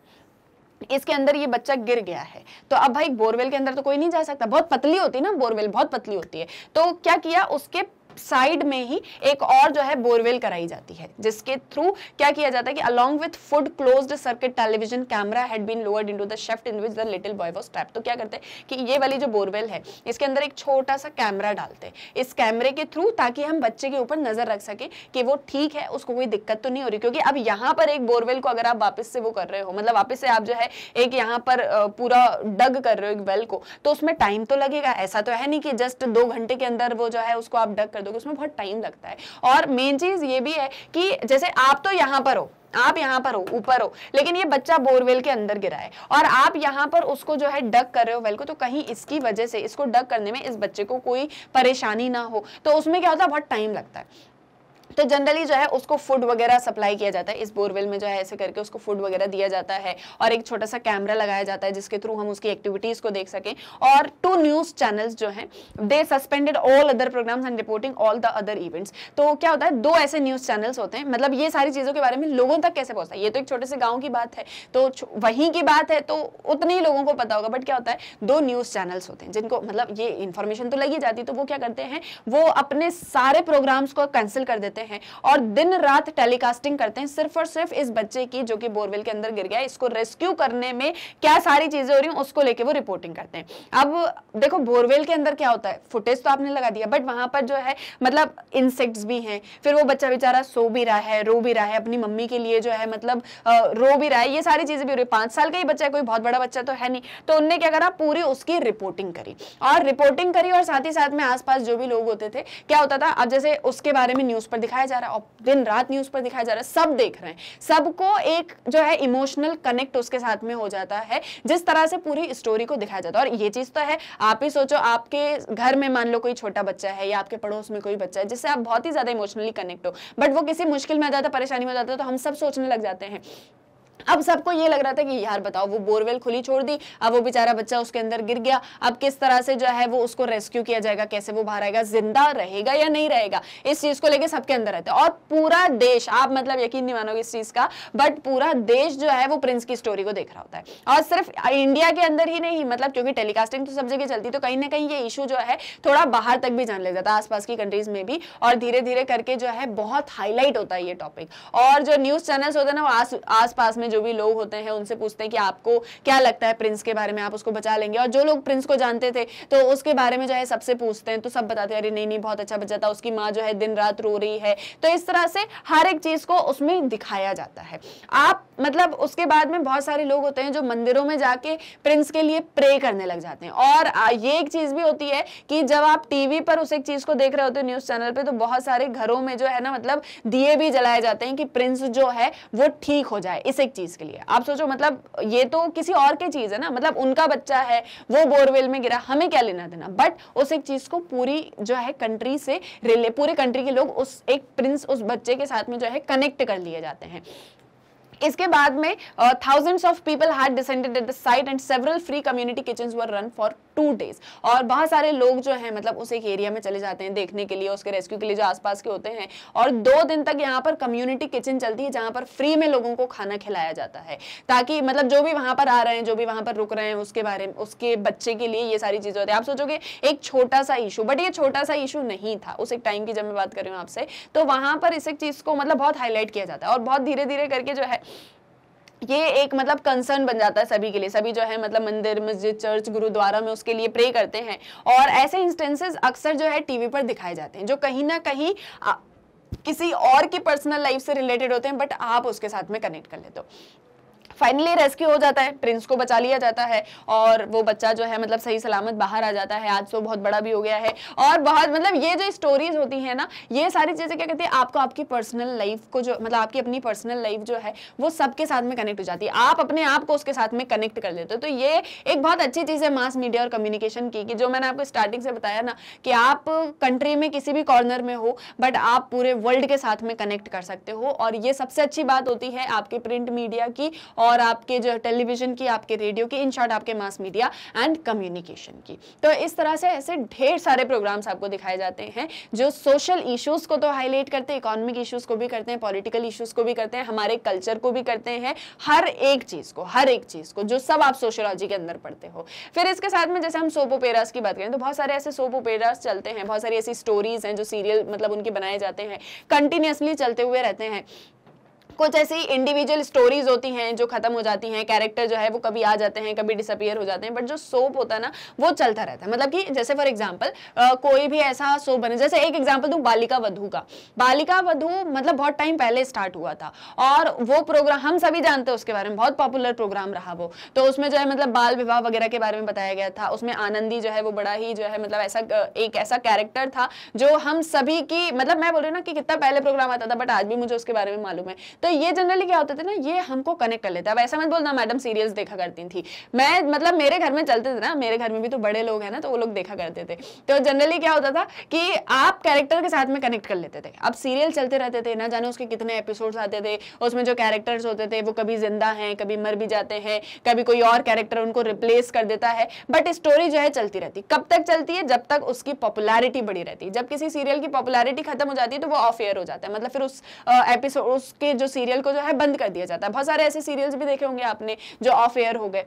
Speaker 1: इसके अंदर ये बच्चा गिर गया है तो अब भाई बोरवेल के अंदर तो कोई नहीं जा सकता बहुत पतली होती है ना बोरवेल बहुत पतली होती है तो क्या किया उसके साइड में ही एक और जो है बोरवेल कराई जाती है जिसके थ्रू क्या किया जाता है कि along with food closed circuit television camera had been lowered into the shaft in which the little boy was trap तो क्या करते हैं कि ये वाली जो बोरवेल है इसके अंदर एक छोटा सा कैमरा डालते हैं इस कैमरे के थ्रू ताकि हम बच्चे के ऊपर नजर रख सके कि वो ठीक है उसको कोई दिक्कत तो नहीं हो रही क्योंकि अब यहाँ पर एक बोरवेल को अगर आप वापस से वो कर रहे हो मतलब वापस से आप जो है एक यहाँ पर पूरा डग कर रहे हो एक वेल को तो उसमें टाइम तो लगेगा ऐसा तो है नहीं कि जस्ट दो घंटे के अंदर वो जो है उसको आप डग कर दोगे उसमें बहुत टाइम लगता है और मेन चीज ये भी है कि जैसे आप तो यहाँ पर हो आप यहाँ पर हो ऊपर हो लेकिन ये बच्चा बोरवेल के अंदर गिरा है और आप यहाँ पर उसको जो है डक कर रहे हो वेल को तो कहीं इसकी वजह से इसको डक करने में इस बच्चे को कोई परेशानी ना हो तो उसमें क्या होता है बहुत टाइम लगता है तो जनरली जो है उसको फूड वगैरह सप्लाई किया जाता है इस बोरवेल में जो है ऐसे करके उसको फूड वगैरह दिया जाता है और एक छोटा सा कैमरा लगाया जाता है जिसके थ्रू हम उसकी एक्टिविटीज को देख सकें और टू न्यूज चैनल्स जो है they suspended all other programme and reporting all the other events तो क्या होता है दो ऐसे न्यूज चैनल्स होते हैं मतलब ये सारी चीज़ों के बारे में लोगों तक कैसे पहुंचता है ये तो एक छोटे से गाँव की बात है तो वहीं की बात है तो उतने ही लोगों को पता होगा बट क्या होता है दो न्यूज चैनल्स होते हैं जिनको मतलब ये इन्फॉर्मेशन तो लगी जाती है तो वो क्या करते हैं वो अपने सारे प्रोग्राम्स को कैंसिल कर देते हैं हैं और दिन रात टेलीकास्टिंग करते हैं सिर्फ और सिर्फ इस बच्चे की जो कि बोरवेल के अंदर गिर गया इसको रेस्क्यू करने में क्या सारी चीजें हो रही हैं उसको लेके वो रिपोर्टिंग करते हैं अब देखो बोरवेल के अंदर क्या होता है फुटेज तो आपने लगा दिया बट वहां पर जो है मतलब इंसेक्ट्स भी हैं फिर वो बच्चा बेचारा सो भी रहा है रो भी रहा है अपनी मम्मी के लिए जो है मतलब रो भी रहा है ये सारी चीजें भी हो रही है पांच साल का ही बच्चा है कोई बहुत बड़ा बच्चा तो है नहीं तो उनने क्या करा पूरी उसकी रिपोर्टिंग करी और रिपोर्टिंग करी और साथ ही साथ में आसपास जो भी लोग होते थे क्या होता था अब जैसे उसके बारे में न्यूज पर दिखाई दिखाया जा रहा है दिन रात न्यूज पर दिखाया जा रहा है सब देख रहे हैं सबको एक जो है इमोशनल कनेक्ट उसके साथ में हो जाता है जिस तरह से पूरी स्टोरी को दिखाया जाता है और ये चीज तो है आप ही सोचो आपके घर में मान लो कोई छोटा बच्चा है या आपके पड़ोस में कोई बच्चा है जिससे आप बहुत ही ज्यादा इमोशनली कनेक्ट हो बट वो किसी मुश्किल में आ जाता परेशानी में आ जाता है तो हम सब सोचने लग जाते हैं अब सबको ये लग रहा था कि यार बताओ वो बोरवेल खुली छोड़ दी अब वो बेचारा बच्चा उसके अंदर गिर गया अब किस तरह से जो है वो उसको रेस्क्यू किया जाएगा कैसे वो बाहर आएगा जिंदा रहेगा या नहीं रहेगा इस चीज को लेकर सबके अंदर रहता है और पूरा देश आप मतलब यकीन नहीं मानोगे इस चीज का बट पूरा देश जो है वो प्रिंस की स्टोरी को देख रहा होता है और सिर्फ इंडिया के अंदर ही नहीं मतलब क्योंकि टेलीकास्टिंग तो सब जगह चलती तो कहीं ना कहीं ये इशू जो है थोड़ा बाहर तक भी जान ले जाता है आसपास की कंट्रीज में भी और धीरे धीरे करके जो है बहुत हाईलाइट होता है ये टॉपिक और जो न्यूज चैनल्स होते हैं ना वो आस में में जो भी लोग होते हैं उनसे पूछते हैं कि आपको क्या लगता है प्रिंस के बारे में आप उसको बचा लेंगे और जो लोग प्रिंस को जानते थे तो उसके बारे में जो है सबसे पूछते हैं तो सब बताते हैं अरे नहीं नहीं बहुत अच्छा बच्चा था उसकी माँ जो है दिन रात रो रही है तो इस तरह से हर एक चीज को उसमें दिखाया जाता है आप मतलब उसके बाद में बहुत सारे लोग होते हैं जो मंदिरों में जाके प्रिंस के लिए प्रे करने लग जाते हैं और ये एक चीज भी होती है कि जब आप टीवी पर उस एक चीज को देख रहे होते हो न्यूज चैनल पे तो बहुत सारे घरों में जो है ना मतलब दिए भी जलाए जाते हैं कि प्रिंस जो है वो ठीक हो जाए इस एक चीज के लिए आप सोचो मतलब ये तो किसी और की चीज है ना मतलब उनका बच्चा है वो बोरवेल में गिरा हमें क्या लेना देना बट उस एक चीज को पूरी जो है कंट्री से रिले पूरे कंट्री के लोग उस एक प्रिंस उस बच्चे के साथ में जो है कनेक्ट कर लिए जाते हैं इसके बाद में thousands of people had descended at the site and several free community kitchens were run for two days और बहुत सारे लोग जो है मतलब उस एक एरिया में चले जाते हैं देखने के लिए उसके रेस्क्यू के लिए जो आसपास के होते हैं और दो दिन तक यहाँ पर कम्युनिटी किचन चलती है जहाँ पर फ्री में लोगों को खाना खिलाया जाता है ताकि मतलब जो भी वहाँ पर आ रहे हैं जो भी वहाँ पर रुक रहे हैं उसके बारे में उसके बच्चे के लिए ये सारी चीज़ें होती है आप सोचोगे एक छोटा सा इशू बट ये छोटा सा इशू नहीं था उस एक टाइम की जब मैं बात कर रही हूँ आपसे तो वहां पर इस एक चीज़ को मतलब बहुत हाईलाइट किया जाता है और बहुत धीरे धीरे करके जो है ये एक मतलब कंसर्न बन जाता है सभी के लिए सभी जो है मतलब मंदिर मस्जिद चर्च गुरुद्वारा में उसके लिए प्रे करते हैं और ऐसे इंस्टेंसेस अक्सर जो है टीवी पर दिखाए जाते हैं जो कहीं ना कहीं आ, किसी और की पर्सनल लाइफ से रिलेटेड होते हैं बट आप उसके साथ में कनेक्ट कर लेते हो फाइनली रेस्क्यू हो जाता है प्रिंस को बचा लिया जाता है और वो बच्चा जो है मतलब सही सलामत बाहर आ जाता है आज तो बहुत बड़ा भी हो गया है और बहुत मतलब ये जो स्टोरीज होती है ना ये सारी चीज़ें क्या कहती है आपको आपकी पर्सनल लाइफ को जो मतलब आपकी अपनी पर्सनल लाइफ जो है वो सबके साथ में कनेक्ट हो जाती है आप अपने आप को उसके साथ में कनेक्ट कर लेते हो तो ये एक बहुत अच्छी चीज़ है मास मीडिया और कम्युनिकेशन की कि जो मैंने आपको स्टार्टिंग से बताया ना कि आप कंट्री में किसी भी कॉर्नर में हो बट आप पूरे वर्ल्ड के साथ में कनेक्ट कर सकते हो और ये सबसे अच्छी बात होती है आपके प्रिंट मीडिया की और और आपके जो टेलीविजन की आपके रेडियो की इन शॉर्ट आपके मास मीडिया एंड कम्युनिकेशन की तो इस तरह से ऐसे ढेर सारे प्रोग्राम्स आपको दिखाए जाते हैं जो सोशल इशूज़ को तो हाईलाइट करते हैं इकोनॉमिक इशूज़ को भी करते हैं पॉलिटिकल इशूज़ को भी करते हैं हमारे कल्चर को भी करते हैं हर एक चीज़ को हर एक चीज़ को जो सब आप सोशोलॉजी के अंदर पढ़ते हो फिर इसके साथ में जैसे हम सोप ओपेरास की बात करें तो बहुत सारे ऐसे सोप ओपेरास चलते हैं बहुत सारी ऐसी स्टोरीज हैं जो सीरियल मतलब उनके बनाए जाते हैं कंटिन्यूसली चलते हुए रहते हैं कुछ ऐसी इंडिविजुअल स्टोरीज होती हैं जो खत्म हो जाती हैं कैरेक्टर जो है वो कभी आ जाते हैं कभी डिसअपियर हो जाते हैं बट जो सोप होता है ना वो चलता रहता है मतलब कि जैसे फॉर एग्जाम्पल कोई भी ऐसा सोप बने जैसे एक एग्जाम्पल दू बालिका वधु का बालिका वधु मतलब बहुत टाइम पहले स्टार्ट हुआ था और वो प्रोग्राम हम सभी जानते हैं उसके बारे में बहुत पॉपुलर प्रोग्राम रहा वो तो उसमें जो है मतलब बाल विवाह वगैरह के बारे में बताया गया था उसमें आनंदी जो है वो बड़ा ही जो है मतलब ऐसा एक ऐसा कैरेक्टर था जो हम सभी की मतलब मैं बोल रही हूँ ना कि कितना पहले प्रोग्राम आता था बट आज भी मुझे उसके बारे में मालूम है तो तो ये जनरली क्या होते थे ना ये हमको कनेक्ट कर लेते अब ऐसा मत बोलना मैडम सीरियल्स देखा करती थी मैं मतलब मेरे घर में चलते थे ना मेरे घर में भी तो बड़े लोग हैं ना तो वो लोग देखा करते थे तो जनरली क्या होता था कि आप कैरेक्टर के साथ में कनेक्ट कर लेते थे अब सीरियल चलते रहते थे ना जाने उसके कितने एपिसोड्स आते थे उसमें जो कैरेक्टर्स होते थे वो कभी जिंदा हैं कभी मर भी जाते हैं कभी कोई और कैरेक्टर उनको रिप्लेस कर देता है बट स्टोरी जो है चलती रहती कब तक चलती है जब तक उसकी पॉपुलैरिटी बढ़ी रहती है जब किसी सीरियल की पॉपुलैरिटी खत्म हो जाती है तो वो ऑफ एयर हो जाता है मतलब फिर उस एपिसोड उसके जो सीरियल को जो है बंद कर दिया जाता है बहुत सारे ऐसे सीरियल्स भी देखे होंगे आपने जो ऑफ एयर हो गए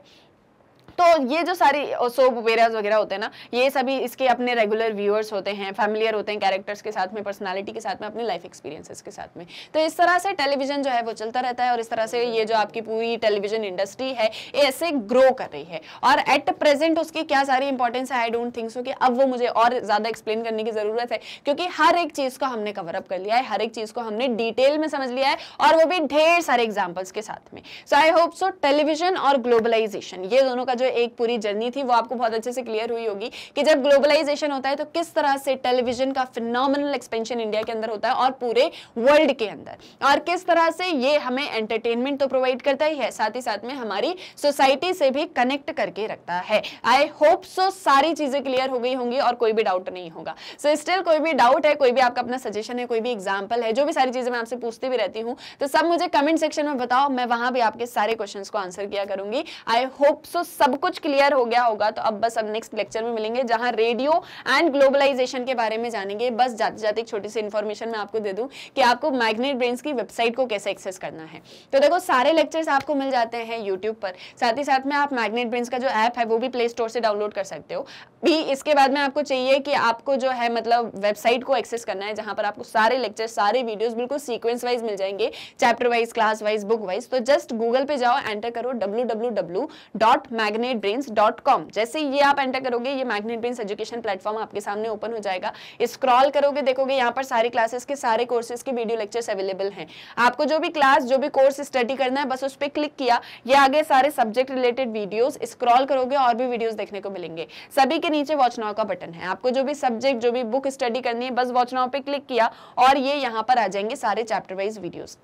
Speaker 1: तो ये जो सारी सोप वेराज वगैरह होते हैं ना ये सभी इसके अपने रेगुलर व्यूअर्स होते हैं फैमिलियर होते हैं कैरेक्टर्स के साथ में पर्सनालिटी के साथ में अपनी लाइफ एक्सपीरियंसेस के साथ में तो इस तरह से टेलीविजन जो है वो चलता रहता है और इस तरह से ये जो आपकी पूरी टेलीविजन इंडस्ट्री है ऐसे ग्रो कर रही है और एट प्रेजेंट उसकी क्या सारी इंपॉर्टेंस है आई डोंट थिंक सो कि अब वो मुझे और ज़्यादा एक्सप्लेन करने की ज़रूरत है क्योंकि हर एक चीज़ को हमने कवरअप कर लिया है हर एक चीज़ को हमने डिटेल में समझ लिया है और वो भी ढेर सारे एग्जाम्पल्स के साथ में so I hope so television और ग्लोबलाइजेशन ये दोनों का जो एक पूरी जर्नी थी वो आपको बहुत अच्छे से क्लियर हुई होगी कि जब ग्लोबलाइजेशन होता है तो किस तरह से टेलीविजन का फिनॉमिनल एक्सपेंशन इंडिया के अंदर होता है और पूरे वर्ल्ड के अंदर और किस तरह से ये हमें एंटरटेनमेंट तो प्रोवाइड करता ही है साथ ही साथ में हमारी सोसाइटी से भी कनेक्ट करके रखता है आई होप सो सारी चीजें क्लियर हो गई होंगी और कोई भी डाउट नहीं होगा सो so, स्टिल कोई भी डाउट है कोई भी आपका अपना सजेशन है कोई भी एग्जाम्पल है जो भी सारी चीजें मैं आपसे पूछती भी रहती हूँ तो सब मुझे कमेंट सेक्शन में बताओ मैं वहां भी आपके सारे क्वेश्चन को आंसर किया करूंगी आई होप सो सब कुछ क्लियर हो गया होगा तो अब बस अब नेक्स्ट लेक्चर में मिलेंगे जहां रेडियो एंड ग्लोबलाइजेशन के बारे में जानेंगे बस जाते जाते एक छोटी सी इन्फॉर्मेशन मैं आपको दे दूं कि आपको मैग्नेट ब्रेन्स की वेबसाइट को कैसे एक्सेस करना है तो देखो सारे लेक्चर्स आपको मिल जाते हैं यूट्यूब पर साथ ही साथ में आप मैग्नेट ब्रेन्स का जो ऐप है वो भी प्ले स्टोर से डाउनलोड कर सकते हो भी इसके बाद में आपको चाहिए कि आपको जो है मतलब वेबसाइट को एक्सेस करना है जहां पर आपको सारे लेक्चर सारे वीडियोज बिल्कुल सीक्वेंस वाइज मिल जाएंगे chapter wise class wise book wise तो जस्ट गूगल पे जाओ एंटर करो W W W dot magnet magnetbrains.com जैसे ये आप एंटर करोगे ये मैग्नेट ब्रेन एजुकेशन प्लेटफॉर्म आपके सामने ओपन हो जाएगा स्क्रॉल करोगे देखोगे यहाँ पर सारी क्लासेस के सारे कोर्सेज के वीडियो लेक्चर्स अवेलेबल हैं आपको जो भी क्लास जो भी कोर्स स्टडी करना है बस उस पर क्लिक किया ये आगे सारे सब्जेक्ट रिलेटेड वीडियोस स्क्रॉल करोगे और भी वीडियोज देखने को मिलेंगे सभी के नीचे वॉचनाओ का बटन है आपको जो भी सब्जेक्ट जो भी बुक स्टडी करनी है बस वॉचनाओ पे क्लिक किया और ये यहाँ पर आ जाएंगे सारे चैप्टर वाइज वीडियोज़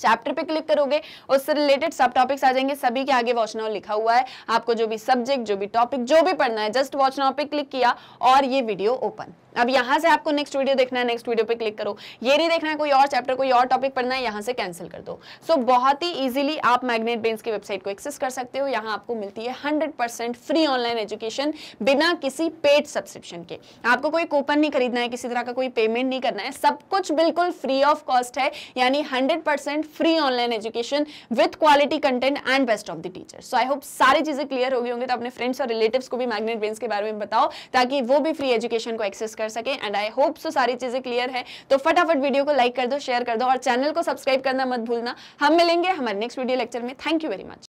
Speaker 1: चैप्टर पे क्लिक करोगे उससे रिलेटेड सब टॉपिक्स आ जाएंगे सभी के आगे वॉच नाउ लिखा हुआ है आपको जो भी सब्जेक्ट जो भी टॉपिक जो भी पढ़ना है जस्ट वॉच नाउ पे क्लिक किया और ये वीडियो ओपन अब यहां से आपको नेक्स्ट वीडियो देखना है नेक्स्ट वीडियो पे क्लिक करो ये नहीं देखना है कोई और चैप्टर कोई और टॉपिक पढ़ना है यहां से कैंसिल कर दो सो so, बहुत ही इजीली आप मैग्नेट बेंस की वेबसाइट को एक्सेस कर सकते हो यहां आपको मिलती है 100% फ्री ऑनलाइन एजुकेशन बिना किसी पेड सब्सक्रिप्शन के आपको कोई कूपन नहीं खरीदना है किसी तरह का कोई पेमेंट नहीं करना है सब कुछ बिल्कुल फ्री ऑफ कॉस्ट है यानी hundred free online education with quality content and best of the teacher so I hope सारी चीज़ें क्लियर हो गई होंगी तो अपने फ्रेंड्स और रिलेटिव को भी मैग्नेट बेंस के बारे में बताओ ताकि वो भी फ्री एजुकेशन को एक्सेस कर सके एंड आई होप सो सारी चीज़ें क्लियर है तो फटाफट वीडियो को लाइक कर दो शेयर कर दो और चैनल को सब्सक्राइब करना मत भूलना हम मिलेंगे हमारे नेक्स्ट वीडियो लेक्चर में थैंक यू वेरी मच